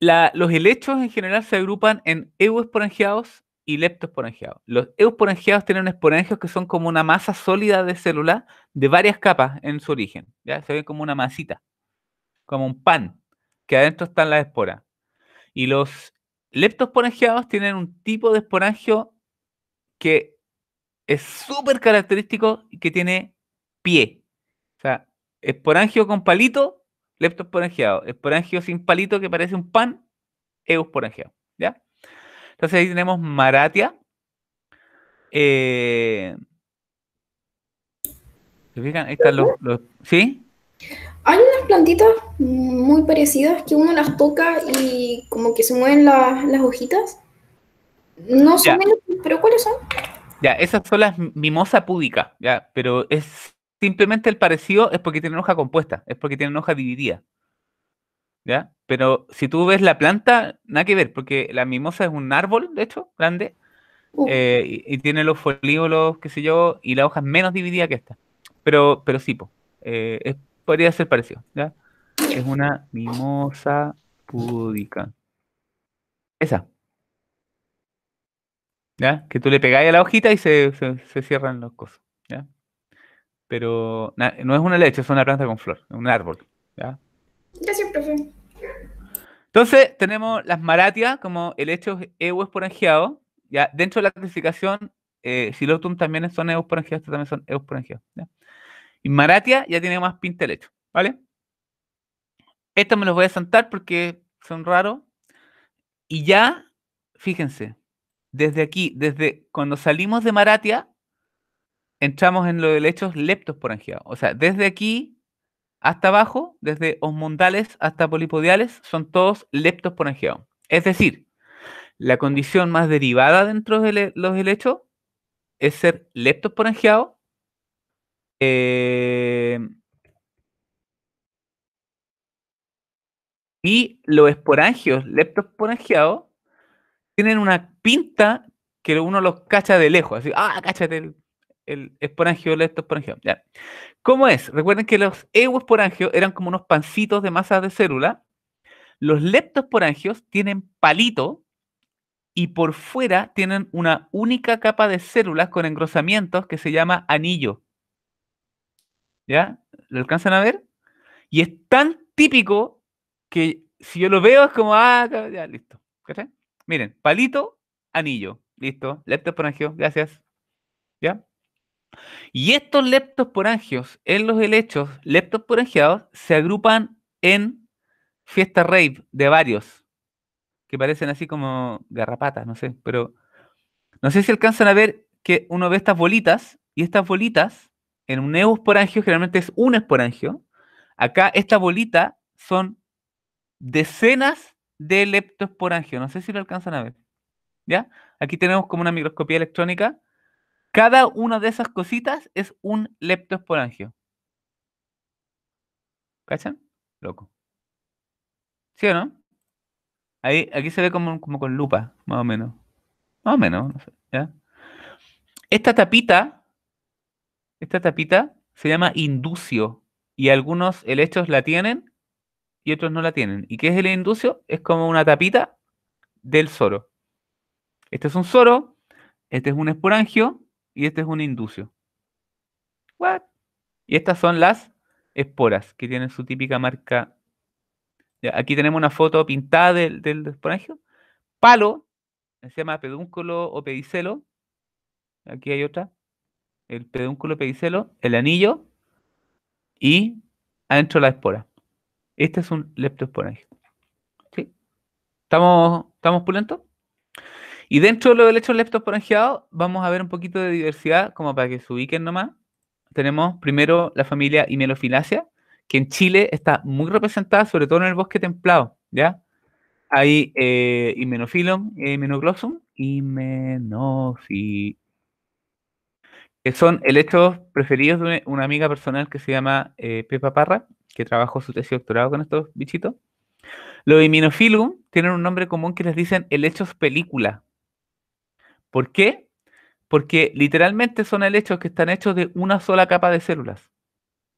los helechos en general se agrupan en euesporangiados y leptosporangeados. Los eusporangeados tienen esporangios que son como una masa sólida de célula de varias capas en su origen. ¿ya? Se ve como una masita, como un pan, que adentro están las esporas. Y los leptosporangeados tienen un tipo de esporangio que es súper característico y que tiene pie. O sea, esporangio con palito, leptosporangiado. Esporangio sin palito que parece un pan, eusporangeado entonces ahí tenemos Maratia. Eh, ¿Se fijan? Ahí están los, ¿Sí? Hay unas plantitas muy parecidas que uno las toca y como que se mueven las hojitas. No son menos, pero ¿cuáles son? Ya, esas son las mimosa púdicas, ya, pero es simplemente el parecido es porque tienen hoja compuesta, es porque tienen hoja dividida. Pero si tú ves la planta, nada que ver, porque la mimosa es un árbol, de hecho, grande, uh. eh, y, tiene los folíolos, qué sé yo, y la hoja es menos dividida que esta. Pero, pero sí, eh, podría ser parecido, Es una mimosa pudica Esa. ¿Ya? Que tú le pegáis a la hojita y se, cierran los cosas, Pero no es una leche, es una planta con flor, un árbol, Gracias, profe. Entonces, tenemos las maratias como el hecho EU ¿ya? Dentro de la clasificación, eh, silotum también son eosporangiados, estos también son eosporangiados. ¿ya? Y maratia ya tiene más pinta el hecho, ¿vale? Estos me los voy a saltar porque son raros. Y ya, fíjense, desde aquí, desde cuando salimos de maratia, entramos en lo de hecho leptosporangiados. O sea, desde aquí hasta abajo, desde osmundales hasta polipodiales, son todos leptos Es decir, la condición más derivada dentro de los helechos es ser leptosporangiado. Eh, y los esporangios leptosporangiados tienen una pinta que uno los cacha de lejos, así, ah, cáchate el esporangio, el Ya. ¿Cómo es? Recuerden que los eusporangios eran como unos pancitos de masa de célula. Los leptosporangios tienen palito y por fuera tienen una única capa de células con engrosamientos que se llama anillo. ¿Ya? ¿Lo alcanzan a ver? Y es tan típico que si yo lo veo es como, ah, ya, listo. ¿Cachai? Miren, palito, anillo. Listo. Leptosporangio, gracias. ¿Ya? Y estos leptosporangios en los helechos leptosporangiados se agrupan en fiesta rave de varios, que parecen así como garrapatas, no sé, pero no sé si alcanzan a ver que uno ve estas bolitas y estas bolitas en un eusporangio generalmente es un esporangio. Acá esta bolita son decenas de leptosporangios. No sé si lo alcanzan a ver. ¿Ya? Aquí tenemos como una microscopía electrónica cada una de esas cositas es un leptosporangio. ¿Cachan? Loco. ¿Sí o no? aquí se ve como, con lupa, más o menos. Más o menos, no Esta tapita, esta tapita se llama inducio y algunos helechos la tienen y otros no la tienen. ¿Y qué es el inducio? Es como una tapita del soro. Este es un soro, este es un esporangio y este es un inducio. Y estas son las esporas que tienen su típica marca. aquí tenemos una foto pintada del, esporangio. Palo, se llama pedúnculo o pedicelo. Aquí hay otra. El pedúnculo pedicelo, el anillo y adentro la espora. Este es un leptosporangio. ¿Sí? ¿Estamos, ¿Estamos pulentos? Y dentro de los helechos por leptosporangiados, vamos a ver un poquito de diversidad, como para que se ubiquen nomás. Tenemos primero la familia Himelofilacia, que en Chile está muy representada, sobre todo en el bosque templado, ¿ya? Hay eh, Himenophyllum, Himenoglossum, Que son helechos preferidos de una amiga personal que se llama eh, Pepa Parra, que trabajó su tesis doctorado con estos bichitos. Los Himenophyllum tienen un nombre común que les dicen helechos película, ¿Por qué? Porque literalmente son helechos que están hechos de una sola capa de células.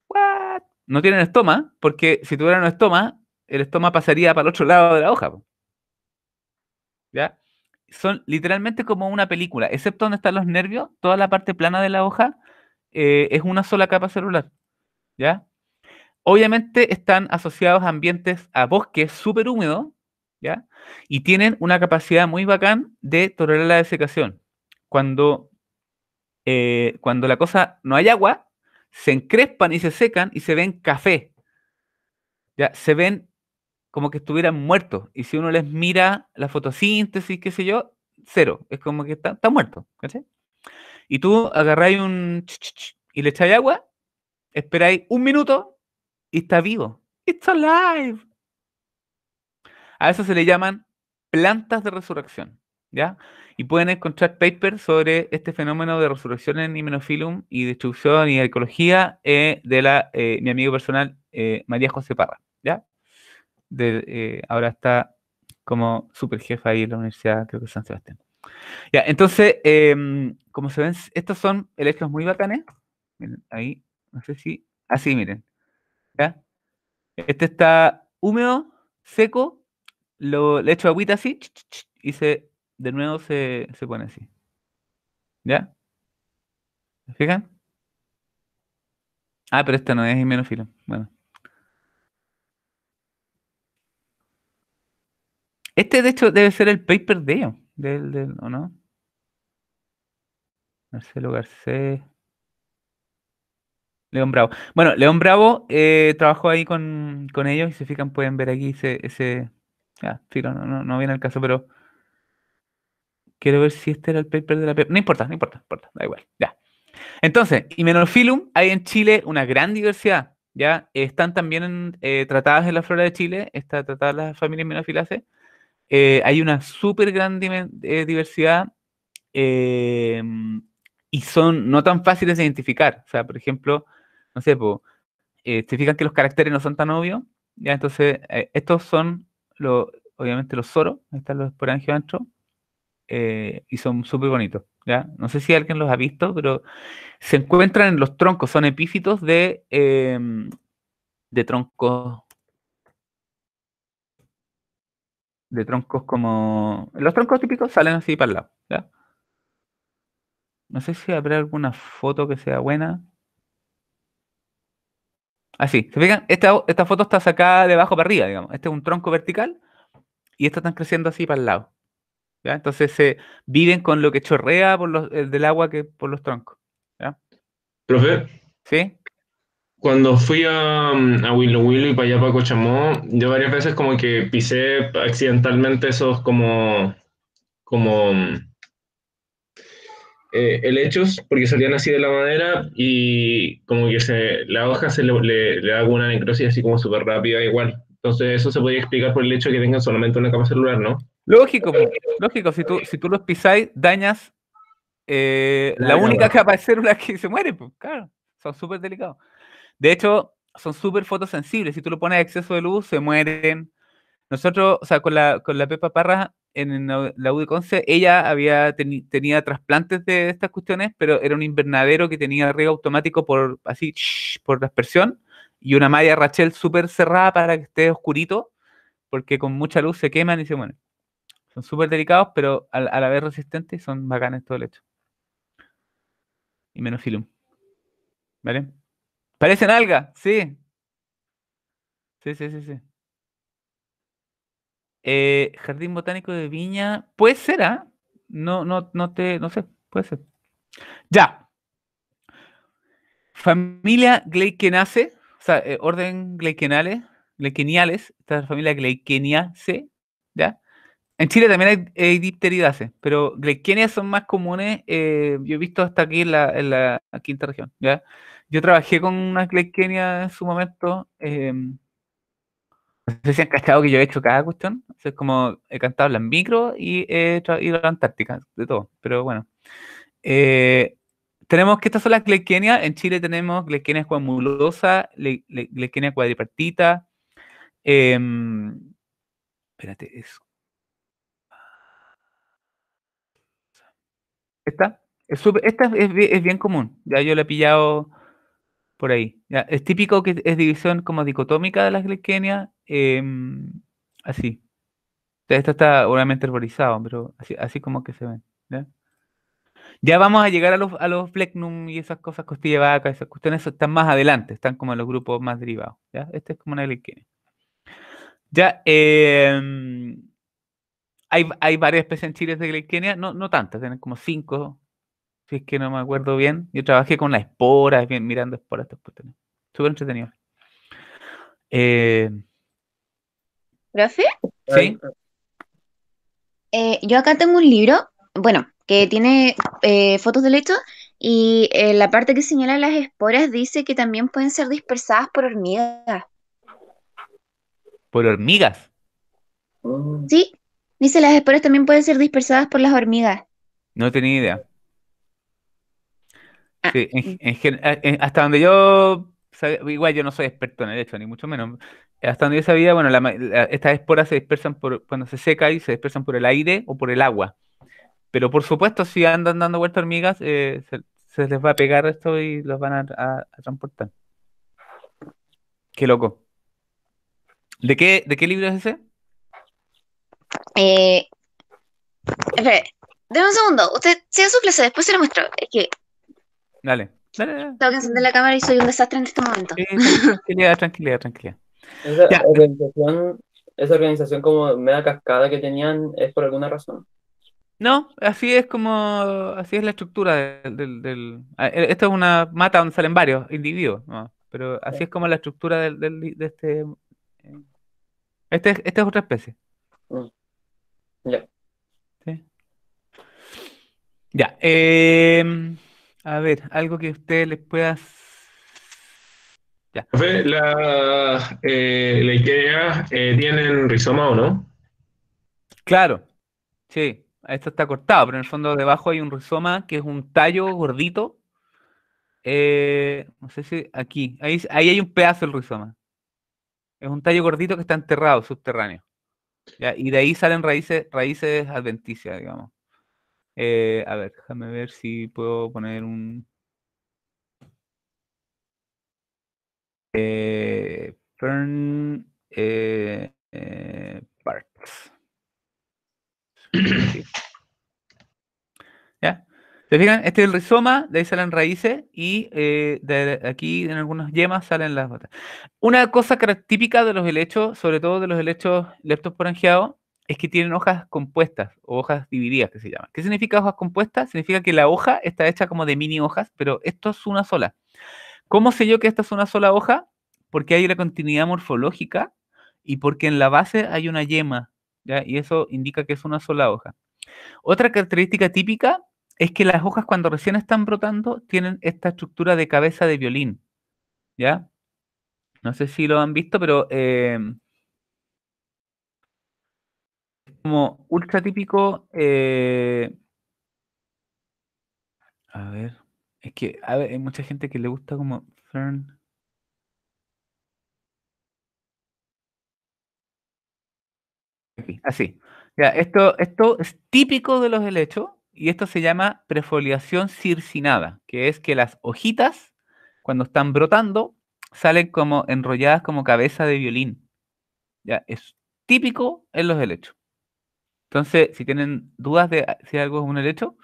¿What? No tienen estoma, porque si tuvieran un estoma, el estoma pasaría para el otro lado de la hoja. ¿Ya? Son literalmente como una película, excepto donde están los nervios, toda la parte plana de la hoja eh, es una sola capa celular. ¿Ya? Obviamente están asociados a ambientes, a bosques súper húmedos, y tienen una capacidad muy bacán de tolerar la desecación. Cuando, eh, cuando la cosa no hay agua, se encrespan y se secan y se ven café. ¿ya? Se ven como que estuvieran muertos. Y si uno les mira la fotosíntesis, qué sé yo, cero. Es como que está, muerto. Y tú agarráis un ch, y le echáis agua, esperáis un minuto y está vivo. ¡Está alive. A eso se le llaman plantas de resurrección, ¿ya? Y pueden encontrar papers sobre este fenómeno de resurrección en himenofilum y destrucción y ecología eh, de la, eh, mi amigo personal eh, María José Parra, ¿ya? De, ahora está como superjefa ahí en la Universidad, creo que San Sebastián. Ya, entonces, em, como se ven, estos son electros muy bacanes. ahí, no sé si... Así, ah, miren. ¿Ya? Este está húmedo, seco, lo, le echo agüita así y se, de nuevo se, pone así. ¿Ya? ¿Se fijan? Ah, pero este no es filo Bueno. Este, de hecho, debe ser el paper de del, del, ¿o no? Marcelo Garcés. León Bravo. Bueno, León Bravo eh, trabajó ahí con, ellos y se fijan pueden ver aquí ese, no, viene el caso, pero quiero ver si este era el paper de la No importa, no importa, no importa, da igual, ya. Entonces, Hymenophyllum hay en Chile una gran diversidad, ya. Están también eh, tratadas en la flora de Chile, está tratada la familia Hymenophyllaceae. Eh, hay una súper gran eh, diversidad em, y son no tan fáciles de identificar. O sea, por ejemplo, no sé, se fijan que los caracteres no son tan obvios, ya. Entonces, estos son obviamente los soros, están los esporangios anchos, eh, y son súper bonitos. No sé si alguien los ha visto, pero se encuentran en los troncos, son epífitos de, em, de troncos. De troncos como. Los troncos típicos salen así para el lado. No sé si habrá alguna foto que sea buena. Así, ¿se Esta, foto está sacada de abajo para arriba, digamos. Este es un tronco vertical y estas están creciendo así para el lado. ¿ya? Entonces se viven con lo que chorrea eh, del agua que por los troncos. ¿ya? ¿Profe? ¿Sí? Cuando fui a, mm, a Willow Willow y para allá para Cochamó, yo varias veces como que pisé accidentalmente esos como, como mm, eh, es porque salían así de la madera y como que la hoja se le, da una necrosis así como súper rápida igual. Entonces eso se puede explicar por el hecho de que tengan solamente una capa celular, ¿no? Lógico, lógico. Si tú, si tú los pisáis, dañas eh, la, única capa de células que se muere, pues claro, son súper delicados. De hecho, son súper fotosensibles. Si tú lo pones exceso de luz, se mueren. Nosotros, o sea, con la, con la Pepa Parra en la de Conce, ella había tenía trasplantes de estas cuestiones, pero era un invernadero que tenía riego automático por así, por dispersión, y una malla Rachel súper cerrada para que esté oscurito, porque con mucha luz se queman y se bueno, Son súper delicados, pero a, la vez resistentes, son bacanes todo el hecho. Y menos filum. ¿Vale? Parecen alga, sí. Sí, sí, sí, sí. Eh, Jardín Botánico de Viña, puede ser, ¿ah? No, no, no te, no sé, puede ser. Ya. Familia Gleikenace, o sea, eh, orden Gleikenales, Gleikeniales, esta familia Gleikeniace, ¿ya? En Chile también hay, dipteridace, pero Gleikenias son más comunes, eh, yo he visto hasta aquí en la, en quinta región, ¿ya? Yo trabajé con una Gleikenia en su momento, em, no sé si han cachado que yo he hecho cada cuestión. es como he cantado en micro y he ido a la Antártica, de todo. Pero bueno. Eh, tenemos que estas son las glequenias. En Chile tenemos Juan Mulosa, glequenia cuadripartita. Em, espérate, eso Esta es, es, bien común. Ya yo la he pillado por ahí. es típico que es división como dicotómica de las glequenias eh, así. Esto está obviamente arborizado, pero así, así como que se ven. ¿ya? vamos a llegar a los, a los flecnum y esas cosas, costilla vaca, esas cuestiones están más adelante, están como en los grupos más derivados. ¿ya? Este es como una Glicenia Ya, em, hay, hay, varias especies en Chile de Glicenia no, no tantas, tienen como cinco, si es que no me acuerdo bien. Yo trabajé con las esporas, mirando esporas, Súper entretenido. Em, ¿Profe? Sí. Ah. Eh, yo acá tengo un libro, bueno, que tiene eh, fotos del hecho y eh, la parte que señala las esporas dice que también pueden ser dispersadas por hormigas. ¿Por hormigas? Oh. Sí, dice las esporas también pueden ser dispersadas por las hormigas. No tenía idea. Ah, sí, mm. hasta donde yo igual yo no soy experto en el hecho, ni mucho menos. Hasta donde yo sabía, bueno, estas esporas se dispersan por, cuando se seca y se dispersan por el aire o por el agua. Pero por supuesto, si andan dando vueltas hormigas, eh, se, les va a pegar esto y los van a, transportar. Qué loco. ¿De qué, de qué libro es ese? Eh, un segundo. Usted siga su clase, después se lo muestro. que... Dale. Tengo que encender la cámara y soy un desastre en este momento. tranquilidad, tranquilidad, tranquilidad. Esa organización, esa organización como media cascada que tenían es por alguna razón. No, así es como, así es la estructura del, del, e, esto es una mata donde salen varios individuos, pero así es como la estructura del, de este, eh, este, esta es otra especie. Mm. Ya. Ya. Em, a ver, algo que usted les pueda... La, eh, la Ikea eh, tienen rizoma o no? Claro, sí. Esto está cortado, pero en el fondo debajo hay un rizoma que es un tallo gordito. Eh, no sé si aquí. Ahí, hay un pedazo del rizoma. Es un tallo gordito que está enterrado, subterráneo. Y de ahí salen raíces, raíces adventicias, digamos. Eh, a ver, déjame ver si puedo poner un... Eh, eh, eh Parts. ¿Ya? fijan? Este es el rizoma, de ahí salen raíces y de aquí en algunas yemas salen las botas. Una cosa típica de los helechos, sobre todo de los helechos leptosporangiados, es que tienen hojas compuestas o hojas divididas que se llaman. ¿Qué significa hojas compuestas? Significa que la hoja está hecha como de mini hojas, pero esto es una sola. ¿Cómo sé yo que esta es una sola hoja? Porque hay una continuidad morfológica y porque en la base hay una yema, ¿ya? y eso indica que es una sola hoja. Otra característica típica es que las hojas cuando recién están brotando tienen esta estructura de cabeza de violín, ¿ya? No sé si lo han visto, pero eh, como ultra típico. Eh, a ver, es que hay mucha gente que le gusta como Así. Ya, esto, esto es típico de los helechos y esto se llama prefoliación circinada, que es que las hojitas, cuando están brotando, salen como enrolladas como cabeza de violín. Ya, es típico en los helechos. Entonces, si tienen dudas de ah, si algo es un helecho,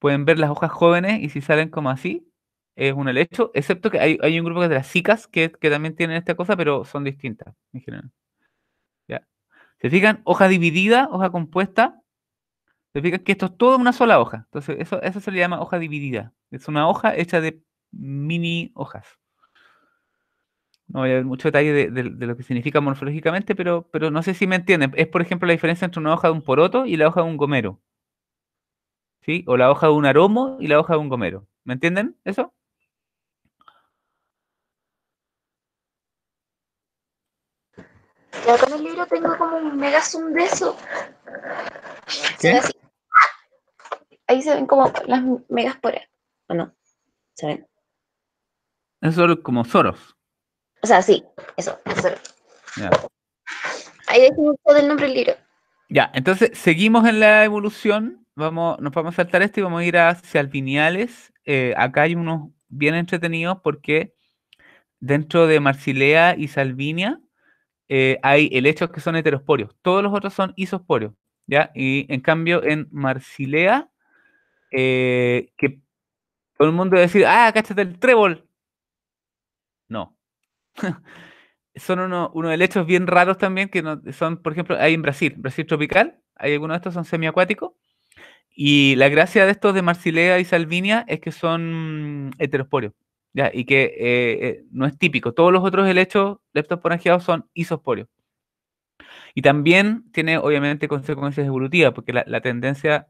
pueden ver las hojas jóvenes y si salen como así, es un helecho, excepto que hay, un grupo que es de las cicas que, también tienen esta cosa, pero son distintas en general. Se fijan, hoja dividida, hoja compuesta. Se fijan que esto es todo una sola hoja. Entonces, eso, eso se le llama hoja dividida. Es una hoja hecha de mini hojas no voy a ver mucho detalle de, lo que significa morfológicamente, pero, pero no sé si me entienden. Es, por ejemplo, la diferencia entre una hoja de un poroto y la hoja de un gomero. ¿Sí? O la hoja de un aromo y la hoja de un gomero. ¿Me entienden eso? Yo con el libro tengo como un mega zoom de eso. Ahí se ven como las megasporas, ¿o no? Se ven. Eso es como soros. O sea, sí, eso. eso. Ya. Ahí decimos todo el nombre del libro. Ya, entonces seguimos en la evolución. Vamos, nos vamos a saltar esto y vamos a ir a Salviniales. Eh, acá hay unos bien entretenidos porque dentro de Marsilea y Salvinia eh, hay helechos que son heterosporios. Todos los otros son isosporios. ¿ya? Y en cambio en Marsilea, eh, que todo el mundo va decir, ah, cáchate el trébol. No. son unos uno helechos bien raros también, que son, por ejemplo, hay en Brasil, Brasil tropical, hay algunos de estos son semiacuáticos. Y la gracia de estos de Marsilea y Salvinia es que son heterosporios, ¿ya? y que eh, eh, no es típico. Todos los otros helechos leptosporangiados son isosporios. Y también tiene, obviamente, consecuencias evolutivas, porque la, tendencia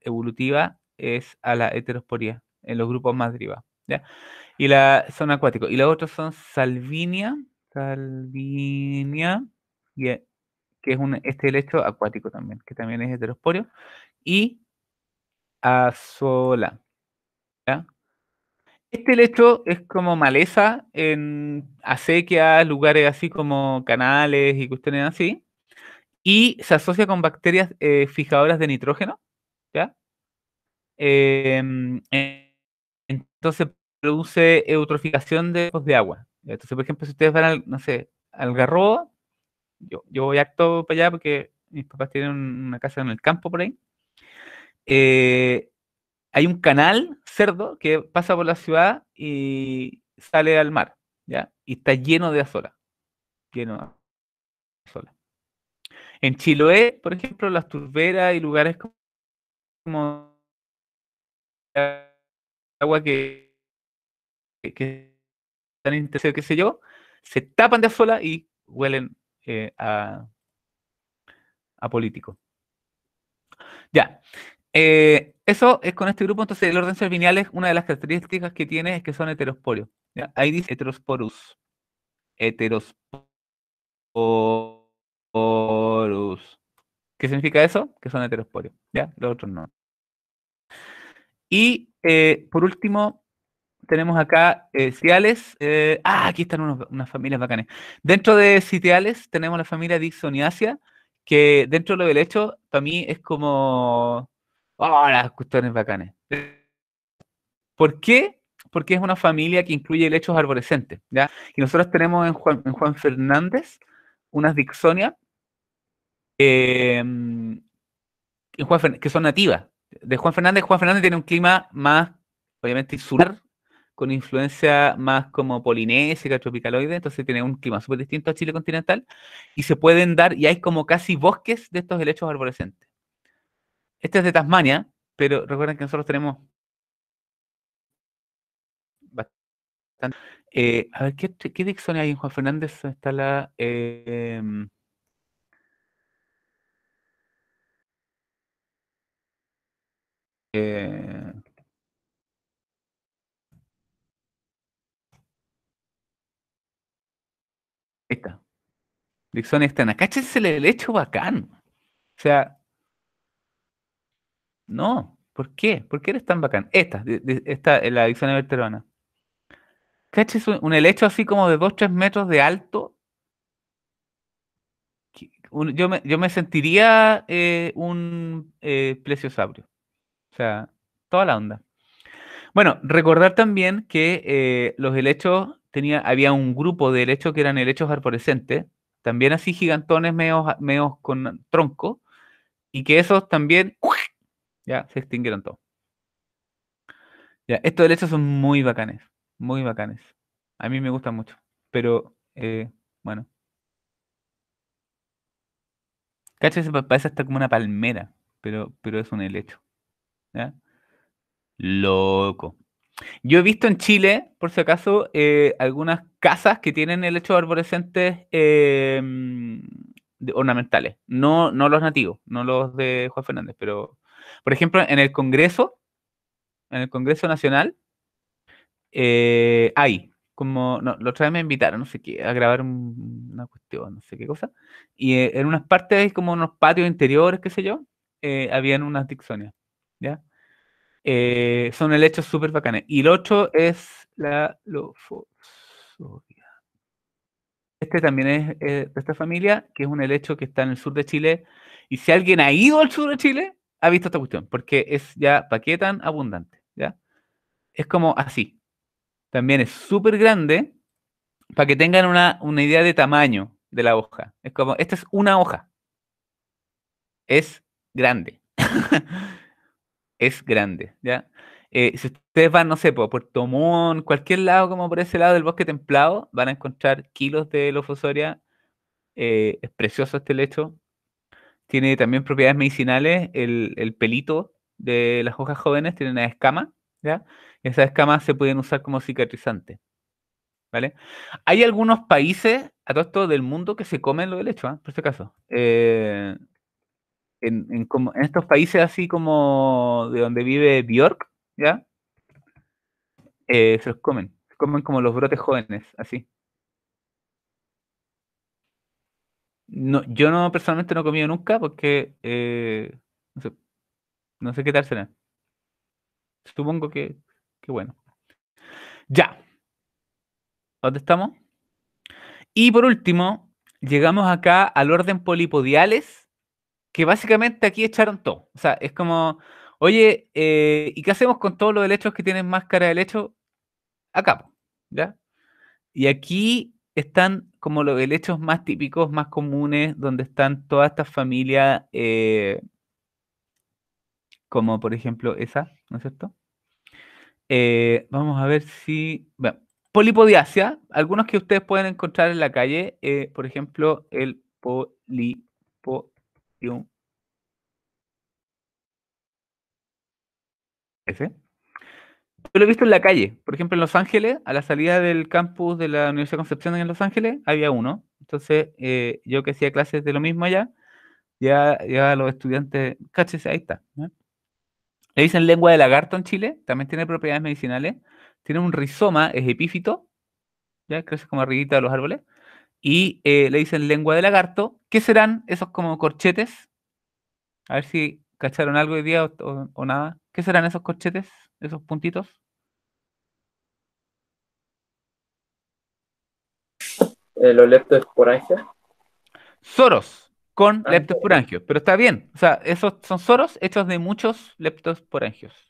evolutiva es a la heterosporía en los grupos más derivados. ¿ya? Y la son acuáticos. Y los otros son salvinia, salvinia, que es un, este lecho acuático también, que también es heterosporio, y azola. ¿ya? Este helecho es como maleza en acequias, lugares así como canales y cuestiones así, y se asocia con bacterias eh, fijadoras de nitrógeno, ¿ya? Em, entonces produce eutroficación de de agua. Entonces, por ejemplo, si ustedes van al, no sé, al Garrobo, yo, yo voy acto para allá porque mis papás tienen una casa en el campo por ahí. Eh, hay un canal cerdo que pasa por la ciudad y sale al mar, ¿ya? Y está lleno de azola. Lleno de En Chiloé, por ejemplo, las turberas y lugares como agua que que están interesados, qué sé yo, se tapan de sola y huelen eh, a, a político. Ya. Eh, eso es con este grupo, entonces el orden es una de las características que tiene es que son heterosporios. ¿ya? Ahí dice heterosporus. Heterosporus. ¿Qué significa eso? Que son heterosporios, ¿ya? Los otros no. Y eh, por último, tenemos acá eh, Ciales. Eh, ah, aquí están unas familias bacanes Dentro de Citiales tenemos la familia Dixoniacia, que dentro de lo del hecho, para mí es como. ¡Oh, las cuestiones bacanes! ¿Por qué? Porque es una familia que incluye lechos arborescentes. ¿ya? Y nosotros tenemos en Juan, Juan Fernández unas Dixonias em, que son nativas. De Juan Fernández, Juan Fernández tiene un clima más, obviamente, insular, con influencia más como polinésica, tropicaloide, entonces tiene un clima súper distinto a Chile continental, y se pueden dar, y hay como casi bosques de estos helechos arborescentes. Este es de Tasmania, pero recuerden que nosotros tenemos bastante... Eh, a ver, ¿qué, qué hay en Juan Fernández? Está la... Em? Eh, Esta, está. Dixon está en acá. el hecho bacán. O sea, no. ¿Por qué? ¿Por qué eres tan bacán? Esta, esta eh, la adicción veterana. ¿Cachai? Un, un helecho así como de 2-3 metros de alto. yo, me, sentiría eh, un eh, plesiosaurio. O sea, toda la onda. Bueno, recordar también que eh, los helechos, tenía, había un grupo de helechos que eran helechos arborescentes, también así gigantones, medios, con tronco, y que esos también ya se extinguieron todos. Ya, estos helechos son muy bacanes, muy bacanes. A mí me gustan mucho, pero eh, bueno. Cacha, parece hasta como una palmera, pero, pero es un helecho. ¿ya? Loco. Yo he visto en Chile, por si acaso, eh, algunas casas que tienen el hecho de arborescentes eh, ornamentales. No, no los nativos, no los de Juan Fernández, pero, por ejemplo, en el Congreso, en el Congreso Nacional, eh, hay, como, no, los otra vez me invitaron, no sé qué, a grabar una cuestión, no sé qué cosa, y en unas partes, como unos patios interiores, qué sé yo, habían unas Dixonias, ¿ya? Eh, son helechos súper bacanes. Y el otro es la lofosoria. Este también es eh, de esta familia, que es un helecho que está en el sur de Chile. Y si alguien ha ido al sur de Chile, ha visto esta cuestión, porque es ya tan abundante. ¿ya? Es como así. También es súper grande para que tengan una, una idea de tamaño de la hoja. Es como, esta es una hoja. Es grande. es grande, ¿ya? Eh, si ustedes van, no sé, por Puerto Montt, cualquier lado como por ese lado del bosque templado, van a encontrar kilos de lofosoria. Eh, es precioso este lecho. Tiene también propiedades medicinales. El, pelito de las hojas jóvenes tiene una escama, ¿ya? Esas escamas se pueden usar como cicatrizante. ¿Vale? Hay algunos países, a todo esto del mundo, que se comen lo del lecho, ¿ah? por este caso. Eh, en, estos países así como de donde vive Bjork, ¿ya? Eh, se los comen, se comen como los brotes jóvenes, así. yo no personalmente no he comido nunca porque eh, no, sé, qué tal será. Supongo que, que bueno. Ya. ¿Dónde estamos? Y por último, llegamos acá al orden polipodiales que básicamente aquí echaron todo. O sea, es como, oye, eh, ¿y qué hacemos con todos los helechos que tienen más máscara de helecho? Acá, ¿ya? Y aquí están como los helechos más típicos, más comunes, donde están todas estas familias, eh, como por ejemplo esa, ¿no es cierto? Eh, vamos a ver si... Bueno, polipodiasia, algunos que ustedes pueden encontrar en la calle, por ejemplo, el poli yo lo he visto en la calle. Por ejemplo, en Los Ángeles, a la salida del campus de la Universidad de Concepción en Los Ángeles, había uno. Entonces, eh, yo que hacía clases de lo mismo allá, ya, los estudiantes, cáchese, ahí está. Le dicen lengua de lagarto en Chile, también tiene propiedades medicinales. Tiene un rizoma, es epífito, ya crece como arribita de los árboles y eh, le dicen lengua de lagarto. ¿Qué serán esos como corchetes? A ver si cacharon algo hoy día o, nada. ¿Qué serán esos corchetes, esos puntitos? Los leptosporangios. Soros con leptosporangios, pero está bien. O sea, esos son soros hechos de muchos leptosporangios.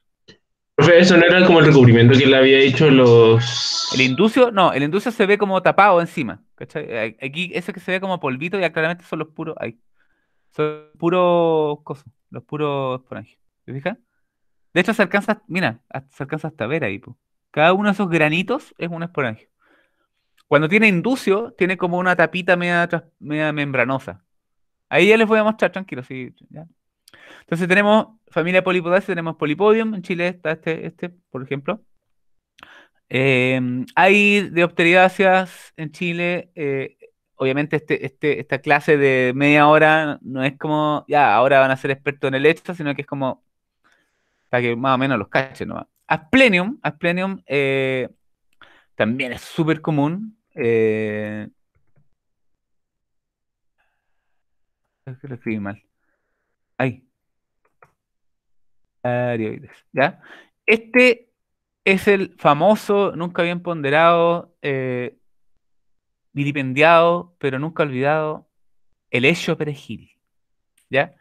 Profe, eso no era como el recubrimiento que le había hecho los. El inducio, no, el inducio se ve como tapado encima. ¿cachai? Aquí, eso que se ve como polvito, ya claramente son los puros. Ahí. Son puros cosas, los puros esporangios. ¿Te fijas? De hecho, se alcanza, mira, se alcanza hasta ver ahí. Po. Cada uno de esos granitos es un esporangio. Cuando tiene inducio, tiene como una tapita media, media membranosa. Ahí ya les voy a mostrar, tranquilo, sí. Ya. Entonces tenemos familia Polypodaceae, tenemos Polipodium en Chile está este, este por ejemplo. Em, hay de en Chile, eh, obviamente este, este, esta clase de media hora no es como, ya, ahora van a ser expertos en el hecho, sino que es como, para que más o menos los cachen, ¿no? Asplenium, Asplenium eh, también es súper común. Eh, que lo escribí mal. Ahí. ¿Ya? Este es el famoso, nunca bien ponderado, eh, vilipendiado, pero nunca olvidado, helecho perejil. ¿Ya?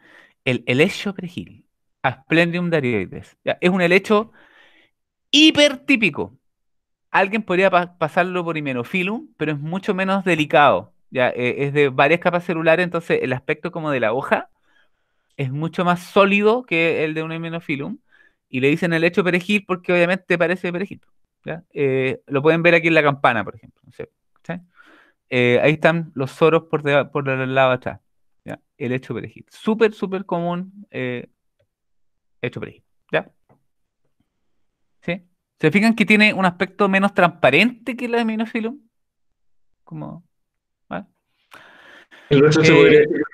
El helecho perejil. Asplendium darioides. Es un helecho hipertípico. Alguien podría pasarlo por himenofilum, pero es mucho menos delicado. ¿ya? Eh, es de varias capas celulares, entonces el aspecto como de la hoja es mucho más sólido que el de un Hymenophyllum. Y le dicen el hecho perejil porque obviamente parece perejil. Eh, lo pueden ver aquí en la campana, por ejemplo. Eh, ahí están los soros por, por el lado atrás. El hecho perejil. Súper, súper común eh, hecho perejil. ¿Se fijan que tiene un aspecto menos transparente que el de Minofilum? Como. ¿ah? El otro se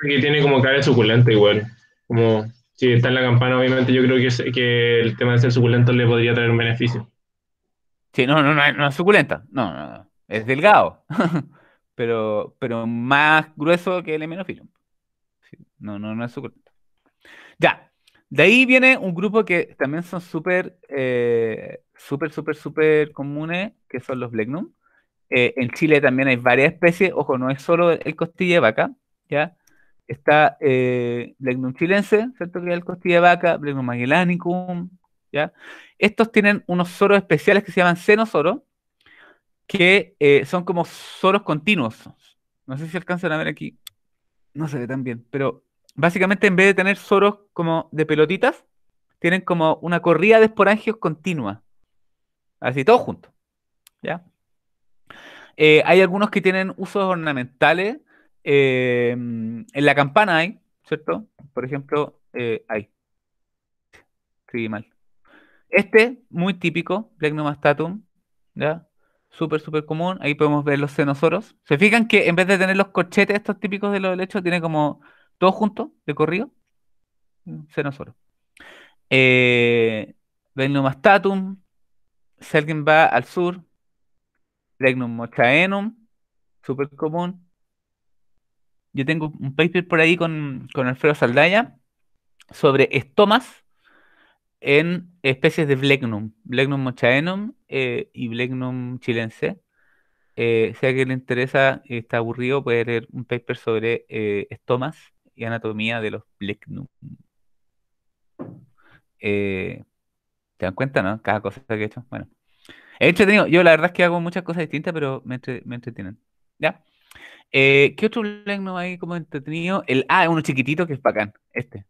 que tiene como cara suculenta igual. Como si está en la campana, obviamente yo creo que, que el tema de ser suculento le podría traer un beneficio. Sí, no, no, no, es suculenta, no, no, no. es delgado, pero, pero más grueso que el hemenofilum. no, no, no es suculenta. Ya, de ahí viene un grupo que también son súper, eh, súper, súper, súper comunes, que son los Blegnum. Eh, en Chile también hay varias especies, ojo, no es solo el costilla de vaca, ¿ya? está eh, chilense, ¿cierto? Que es el costilla de vaca, Blegnum magellanicum, ¿ya? Estos tienen unos soros especiales que se llaman cenosoros, que eh, son como soros continuos. No sé si alcanzan a ver aquí, no se ve tan bien, pero básicamente en vez de tener soros como de pelotitas, tienen como una corrida de esporangios continua. Así, todos juntos, ¿ya? Eh, hay algunos que tienen usos ornamentales, eh, mm, en la campana hay, ¿cierto? Por ejemplo, eh, hay. mal. Este, muy típico, Plegnomastatum, ¿ya? Súper, súper común. Ahí podemos ver los cenosoros. ¿Se fijan que en vez de tener los corchetes estos típicos de los helechos, tiene como todo junto de corrido? Cenosoro. Eh, Plegnomastatum, si alguien va al sur, Plegnum mochaenum, súper común. Yo tengo un paper por ahí con, Alfredo Saldaya sobre estomas en especies de Blechnum, Blechnum mochaenum eh, y Blechnum chilense. Eh, si alguien le interesa, está aburrido, puede leer un paper sobre eh, estomas y anatomía de los Blegnum. Eh, ¿Te dan cuenta, no? Cada cosa que he hecho. Bueno, he entretenido. Yo la verdad es que hago muchas cosas distintas, pero me, me entretienen. ¿Ya? Eh, ¿Qué otro legnum hay como entretenido? El, ah, uno chiquitito que es bacán, este.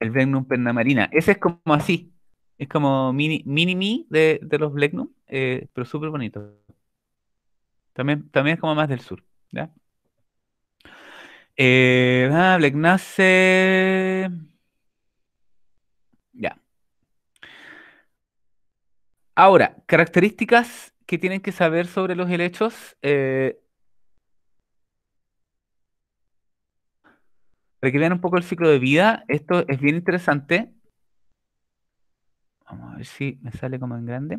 El perna Pernamarina. Ese es como así. Es como mini mini me de, los legnum, eh, pero súper bonito. También, también es como más del sur, ¿ya? Eh, ah, Ya. Ahora, características que tienen que saber sobre los helechos. para que vean un poco el ciclo de vida, esto es bien interesante. Vamos a ver si me sale como en grande.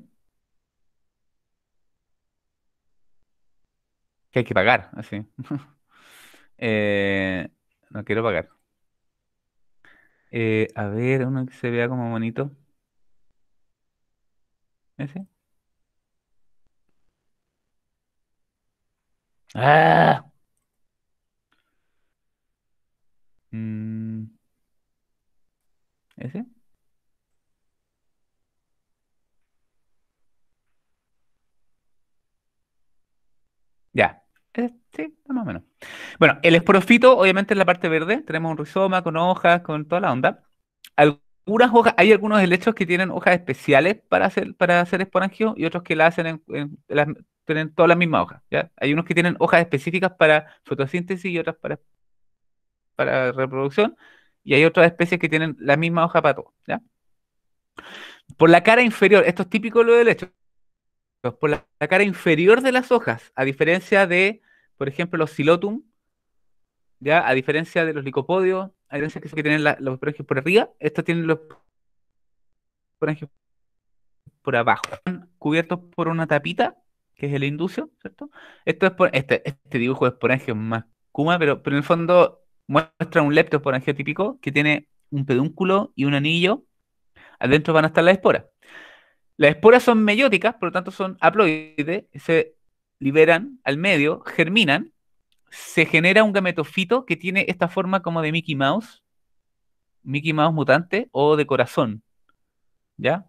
Que hay que pagar, así. Eh, no quiero pagar. Eh, a ver, uno que se vea como bonito. ¿Ese? ¡Ah! Mm. ¿ese? Ya. Eh, sí, más o menos. Bueno, el esporofito, obviamente, es la parte verde. Tenemos un rizoma con hojas, con toda la onda. Algunas hojas, hay algunos helechos que tienen hojas especiales para hacer, para hacer esporangio y otros que la hacen tienen todas las mismas hojas. Hay unos que tienen hojas específicas para fotosíntesis y otras para para reproducción, y hay otras especies que tienen la misma hoja para todo, Por la cara inferior, esto es típico lo del hecho, por la, cara inferior de las hojas, a diferencia de, por ejemplo, los silotum, ¿ya? A diferencia de los licopodios, a diferencia que, tienen los esporangios por arriba, estos tienen los porangios por abajo, cubiertos por una tapita, que es el inducio, ¿cierto? Esto es por, este, este dibujo es por más cuma, pero, pero en el fondo muestra un leptosporangio típico que tiene un pedúnculo y un anillo. Adentro van a estar las esporas. Las esporas son meióticas, por lo tanto son haploides, se liberan al medio, germinan, se genera un gametofito que tiene esta forma como de Mickey Mouse, Mickey Mouse mutante o de corazón. ¿Ya?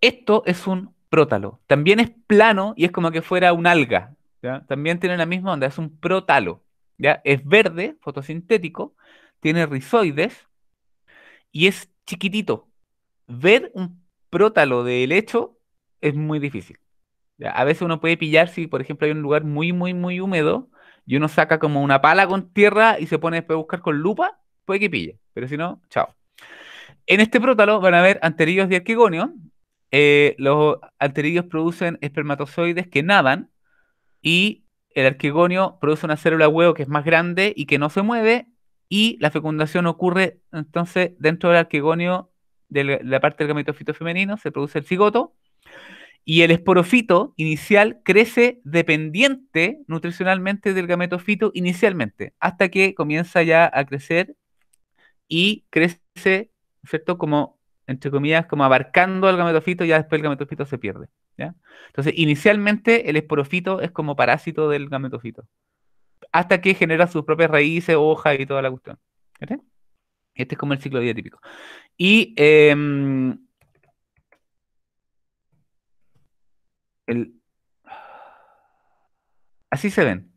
Esto es un prótalo. También es plano y es como que fuera un alga. También tiene la misma onda, es un prótalo. Es verde, fotosintético, tiene rizoides y es chiquitito. Ver un prótalo de helecho es muy difícil. A veces uno puede pillar si, por ejemplo, hay un lugar muy, muy, muy húmedo y uno saca como una pala con tierra y se pone después a buscar con lupa, puede que pille, pero si no, chao. En este prótalo van a ver anterillos de arquegonio. Eh, los anterillos producen espermatozoides que nadan y el arquigonio produce una célula huevo que es más grande y que no se mueve, y la fecundación ocurre entonces dentro del arquegonio, de la parte del gametofito femenino, se produce el cigoto, y el esporofito inicial crece dependiente nutricionalmente del gametofito inicialmente, hasta que comienza ya a crecer y crece, ¿cierto? Como, entre comillas, como abarcando al gametofito, ya después el gametofito se pierde. Entonces, inicialmente el esporofito es como parásito del gametofito, hasta que genera sus propias raíces, hojas y toda la cuestión. Este es como el ciclo de típico. Y em, el, así se ven.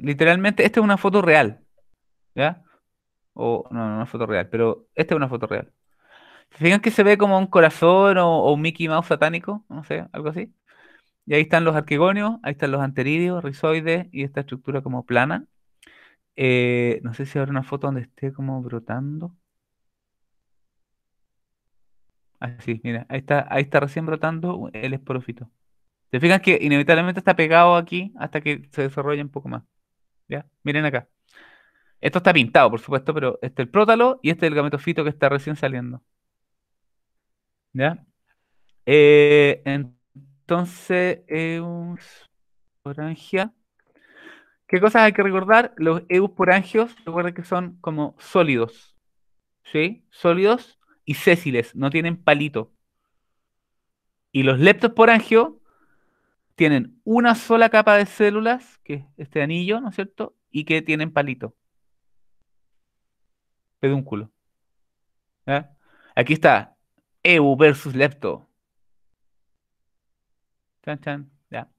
Literalmente, esta es una foto real. ¿ya? O, no, no es una foto real, pero esta es una foto real fijan que se ve como un corazón o, un Mickey Mouse satánico? No sé, algo así. Y ahí están los arquegonios, ahí están los anteridios, rizoides y esta estructura como plana. Eh, no sé si habrá una foto donde esté como brotando. Así, mira, ahí está, ahí está recién brotando el esporófito. Se fijan que inevitablemente está pegado aquí hasta que se desarrolle un poco más. ¿Ya? Miren acá. Esto está pintado, por supuesto, pero este es el prótalo y este es el gametofito que está recién saliendo. ¿Ya? Eh, entonces, eusporangia eh, ¿Qué cosas hay que recordar? Los eusporangios, recuerden que son como sólidos. ¿Sí? Sólidos y sésiles, no tienen palito. Y los leptosporangios tienen una sola capa de células, que es este anillo, ¿no es cierto? Y que tienen palito. Pedúnculo. ¿Ya? Aquí está EU versus Lepto. Chan, chan, ya.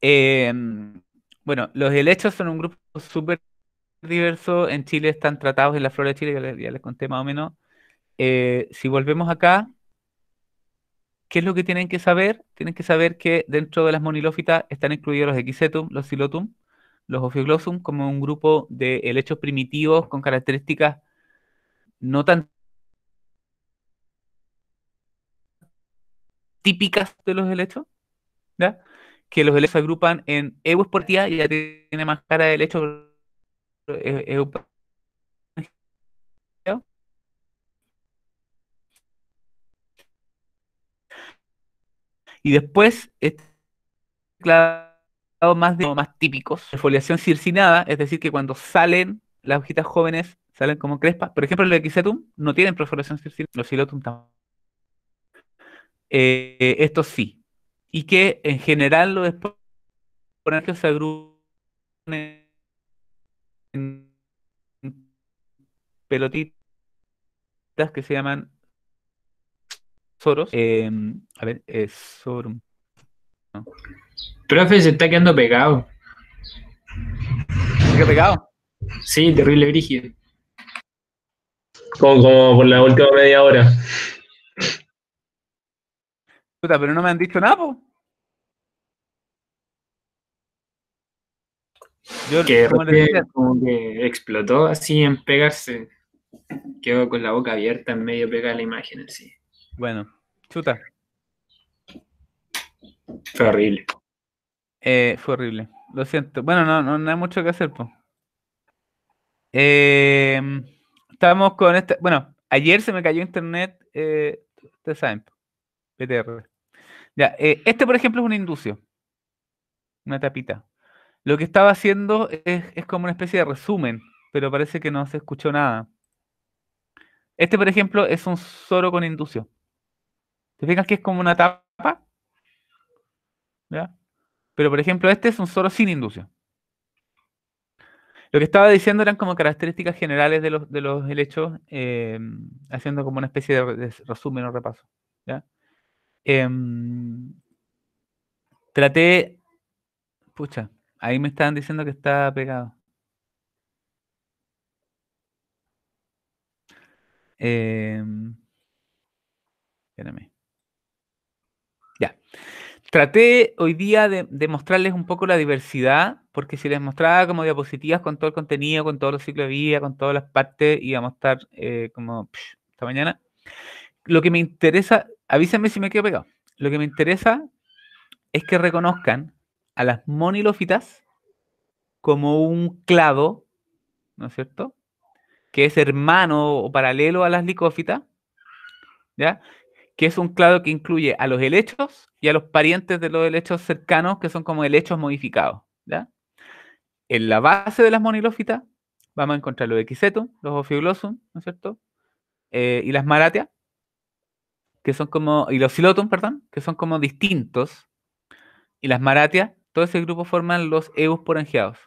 Em, bueno, los helechos son un grupo súper diverso. En Chile están tratados en la flora de Chile, ya les, conté más o menos. Eh, si volvemos acá, ¿qué es lo que tienen que saber? Tienen que saber que dentro de las monilófitas están incluidos los equisetum, los silotum, los ophioglossum, como un grupo de helechos primitivos con características no tan típicas de los helechos, ¿ya? que los helechos se agrupan en esportiva ah", y ya tiene más cara de helecho, Y después, claro más, de, más típicos, foliación circinada, es decir, que cuando salen las hojitas jóvenes, salen como crespas. Por ejemplo, el equisetum no tienen proliferación circinada, los silotum tampoco. Eh, esto sí, y que en general los exponentes se agrupan en pelotitas que se llaman soros. Em, a ver, eh, sorum. Profe, se está quedando pegado. ¿Se pegado? Sí, terrible brígido. Como, como por la última media hora pero no me han dicho nada, pues. que, explotó así en pegarse. Quedó con la boca abierta en medio pegar la imagen sí. Bueno, chuta. Fue horrible. Eh, fue horrible. Lo siento. Bueno, no, no, hay mucho que hacer, po. Em, estamos con este Bueno, ayer se me cayó internet. Eh, ustedes saben, PTR. Eh, este, por ejemplo, es un inducio. Una tapita. Lo que estaba haciendo es, como una especie de resumen, pero parece que no se escuchó nada. Este, por ejemplo, es un soro con inducio. ¿Te fijas que es como una tapa? Pero, por ejemplo, este es un soro sin inducio. Lo que estaba diciendo eran como características generales de los, de helechos, eh, haciendo como una especie de, de resumen o repaso. ¿ya? Em, traté. Pucha, ahí me estaban diciendo que está pegado. Em, espérame. Ya. Traté hoy día de, mostrarles un poco la diversidad, porque si les mostraba como diapositivas con todo el contenido, con todo los ciclo de vida, con todas las partes, íbamos a estar eh, como esta mañana. Lo que me interesa avísenme si me quedo pegado. Lo que me interesa es que reconozcan a las monilófitas como un clado, ¿no es cierto? Que es hermano o paralelo a las licófitas, ¿ya? Que es un clado que incluye a los helechos y a los parientes de los helechos cercanos, que son como helechos modificados, ¿ya? En la base de las monilófitas vamos a encontrar los equisetum, los ophioglossum, ¿no es cierto? Eh, y las maratias que son como, y los Silotum, perdón, que son como distintos, y las Maratias, todo ese grupo forman los eusporangiados.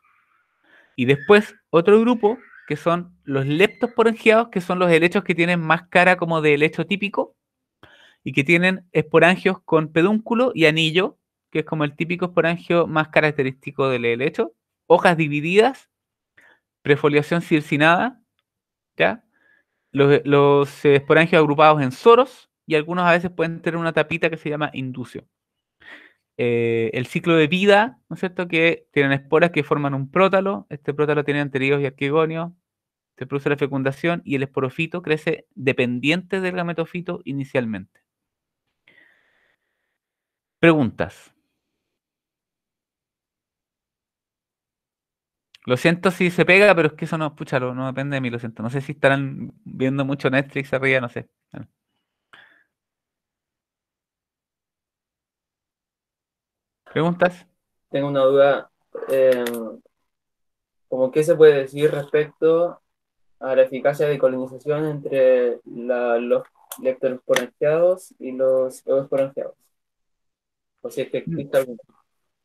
Y después otro grupo que son los leptosporangiados, que son los helechos que tienen más cara como de helecho típico y que tienen esporangios con pedúnculo y anillo, que es como el típico esporangio más característico del helecho, hojas divididas, prefoliación circinada, ¿ya? Los, los esporangios agrupados en soros, y algunos a veces pueden tener una tapita que se llama inducio. Eh, el ciclo de vida, ¿no es cierto? Que tienen esporas que forman un prótalo, este prótalo tiene anteriores y arquigonios, se produce la fecundación y el esporofito crece dependiente del gametofito inicialmente. Preguntas. Lo siento si se pega, pero es que eso no, escúchalo, no depende de mí, lo siento. No sé si estarán viendo mucho Netflix arriba, no sé. ¿Preguntas? Tengo una duda. Eh, ¿Cómo qué se puede decir respecto a la eficacia de colonización entre la, los lectosporangiados y los eusporangiados? O sea, mm.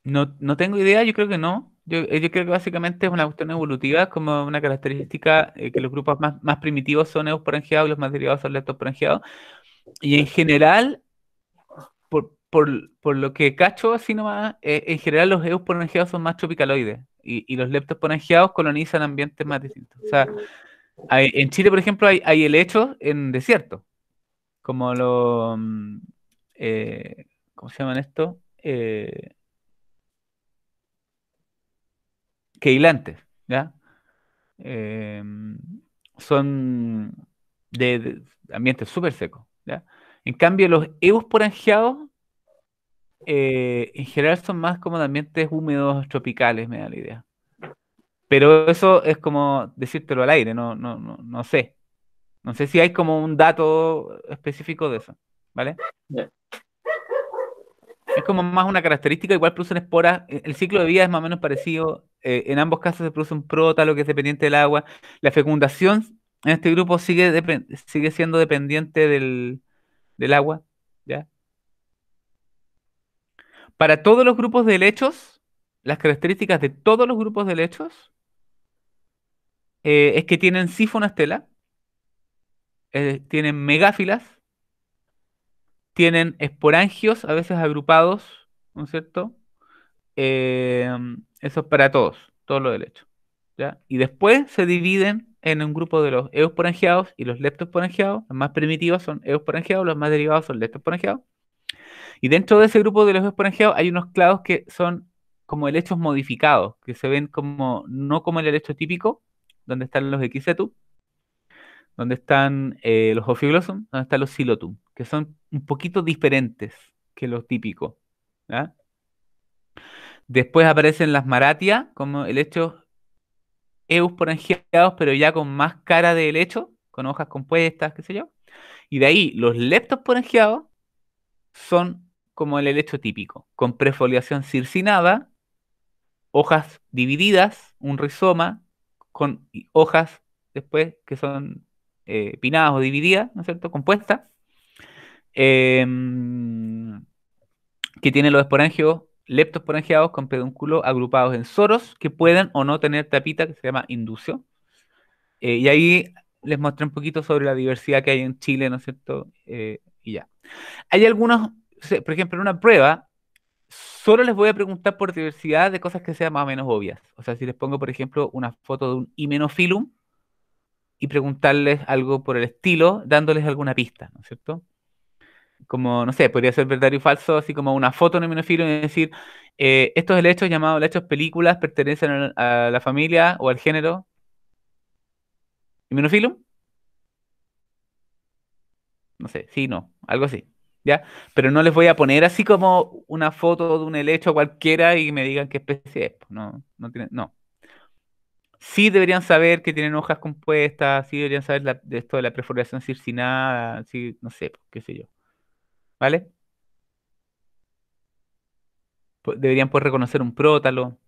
No, no tengo idea, yo creo que no. Yo, eh, yo, creo que básicamente es una cuestión evolutiva, como una característica eh, que los grupos más, más primitivos son eusporangiados y los más derivados son leptosporangiados. Y en general, por, lo que cacho, así nomás, eh, en general los porangeados son más tropicaloides y, y los leptosporangeados colonizan ambientes más distintos. O sea, en Chile, por ejemplo, hay, hay helechos en desierto, como los... Mm, eh, ¿Cómo se llaman esto? Eh, queilantes, ¿ya? Eh, son de, ambientes súper secos, ¿ya? En cambio, los eusporangiados eh, en general son más como de ambientes húmedos tropicales, me da la idea. Pero eso es como decírtelo al aire, no, no, no, sé. No sé si hay como un dato específico de eso, ¿vale? Es como más una característica, igual producen esporas, e, el ciclo de vida es más o menos parecido, eh, en ambos casos se produce un prótalo que es dependiente del agua, la fecundación en este grupo sigue, sigue siendo dependiente del, del agua, ¿ya? Para todos los grupos de helechos, las características de todos los grupos de helechos eh, es que tienen sífonas tela, eh, tienen megáfilas, tienen esporangios, a veces agrupados, ¿no es cierto? Em, eso es para todos, todos los helechos. Y después se dividen en un grupo de los eosporangiados y los leptosporangiados. Los más primitivos son eosporangiados, los más derivados son leptosporangiados. Y dentro de ese grupo de los esporangiados hay unos clavos que son como helechos modificados, que se ven como, no como el helecho típico, donde están los equisetum, donde están eh, los ophioglossum, donde están los silotum, que son un poquito diferentes que los típicos. Después aparecen las maratias, como helechos eusporangiados, pero ya con más cara de helecho, con hojas compuestas, qué sé yo. Y de ahí los leptosporangiados son como el helecho típico, con prefoliación circinada, hojas divididas, un rizoma, con hojas después que son eh, pinadas o divididas, ¿no es cierto?, compuestas, em, que tienen los esporangios leptosporangiados con pedúnculos agrupados en soros que pueden o no tener tapita que se llama inducio. Eh, y ahí les mostré un poquito sobre la diversidad que hay en Chile, ¿no es cierto? Eh, y ya. Hay algunos por ejemplo, en una prueba, solo les voy a preguntar por diversidad de cosas que sean más o menos obvias. O sea, si les pongo, por ejemplo, una foto de un himenofilum y preguntarles algo por el estilo, dándoles alguna pista, ¿no es cierto? Como, no sé, podría ser verdadero o falso, así como una foto de un himenofilum y decir, eh, estos el llamados helechos películas pertenecen a la familia o al género. ¿Himenofilum? No sé, sí, no, algo así. ¿ya? Pero no les voy a poner así como una foto de un helecho cualquiera y me digan qué especie es. Pues, no, no no. Sí deberían saber que tienen hojas compuestas, sí deberían saber de esto de la perforación circinada, sí, no sé, pues, qué sé yo. ¿Vale? Deberían poder pues, reconocer un prótalo.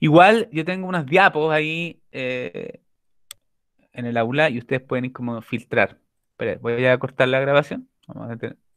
Igual yo tengo unas diapos ahí eh, en el aula y ustedes pueden ir como filtrar. Espera, voy a cortar la grabación. Vamos a tener...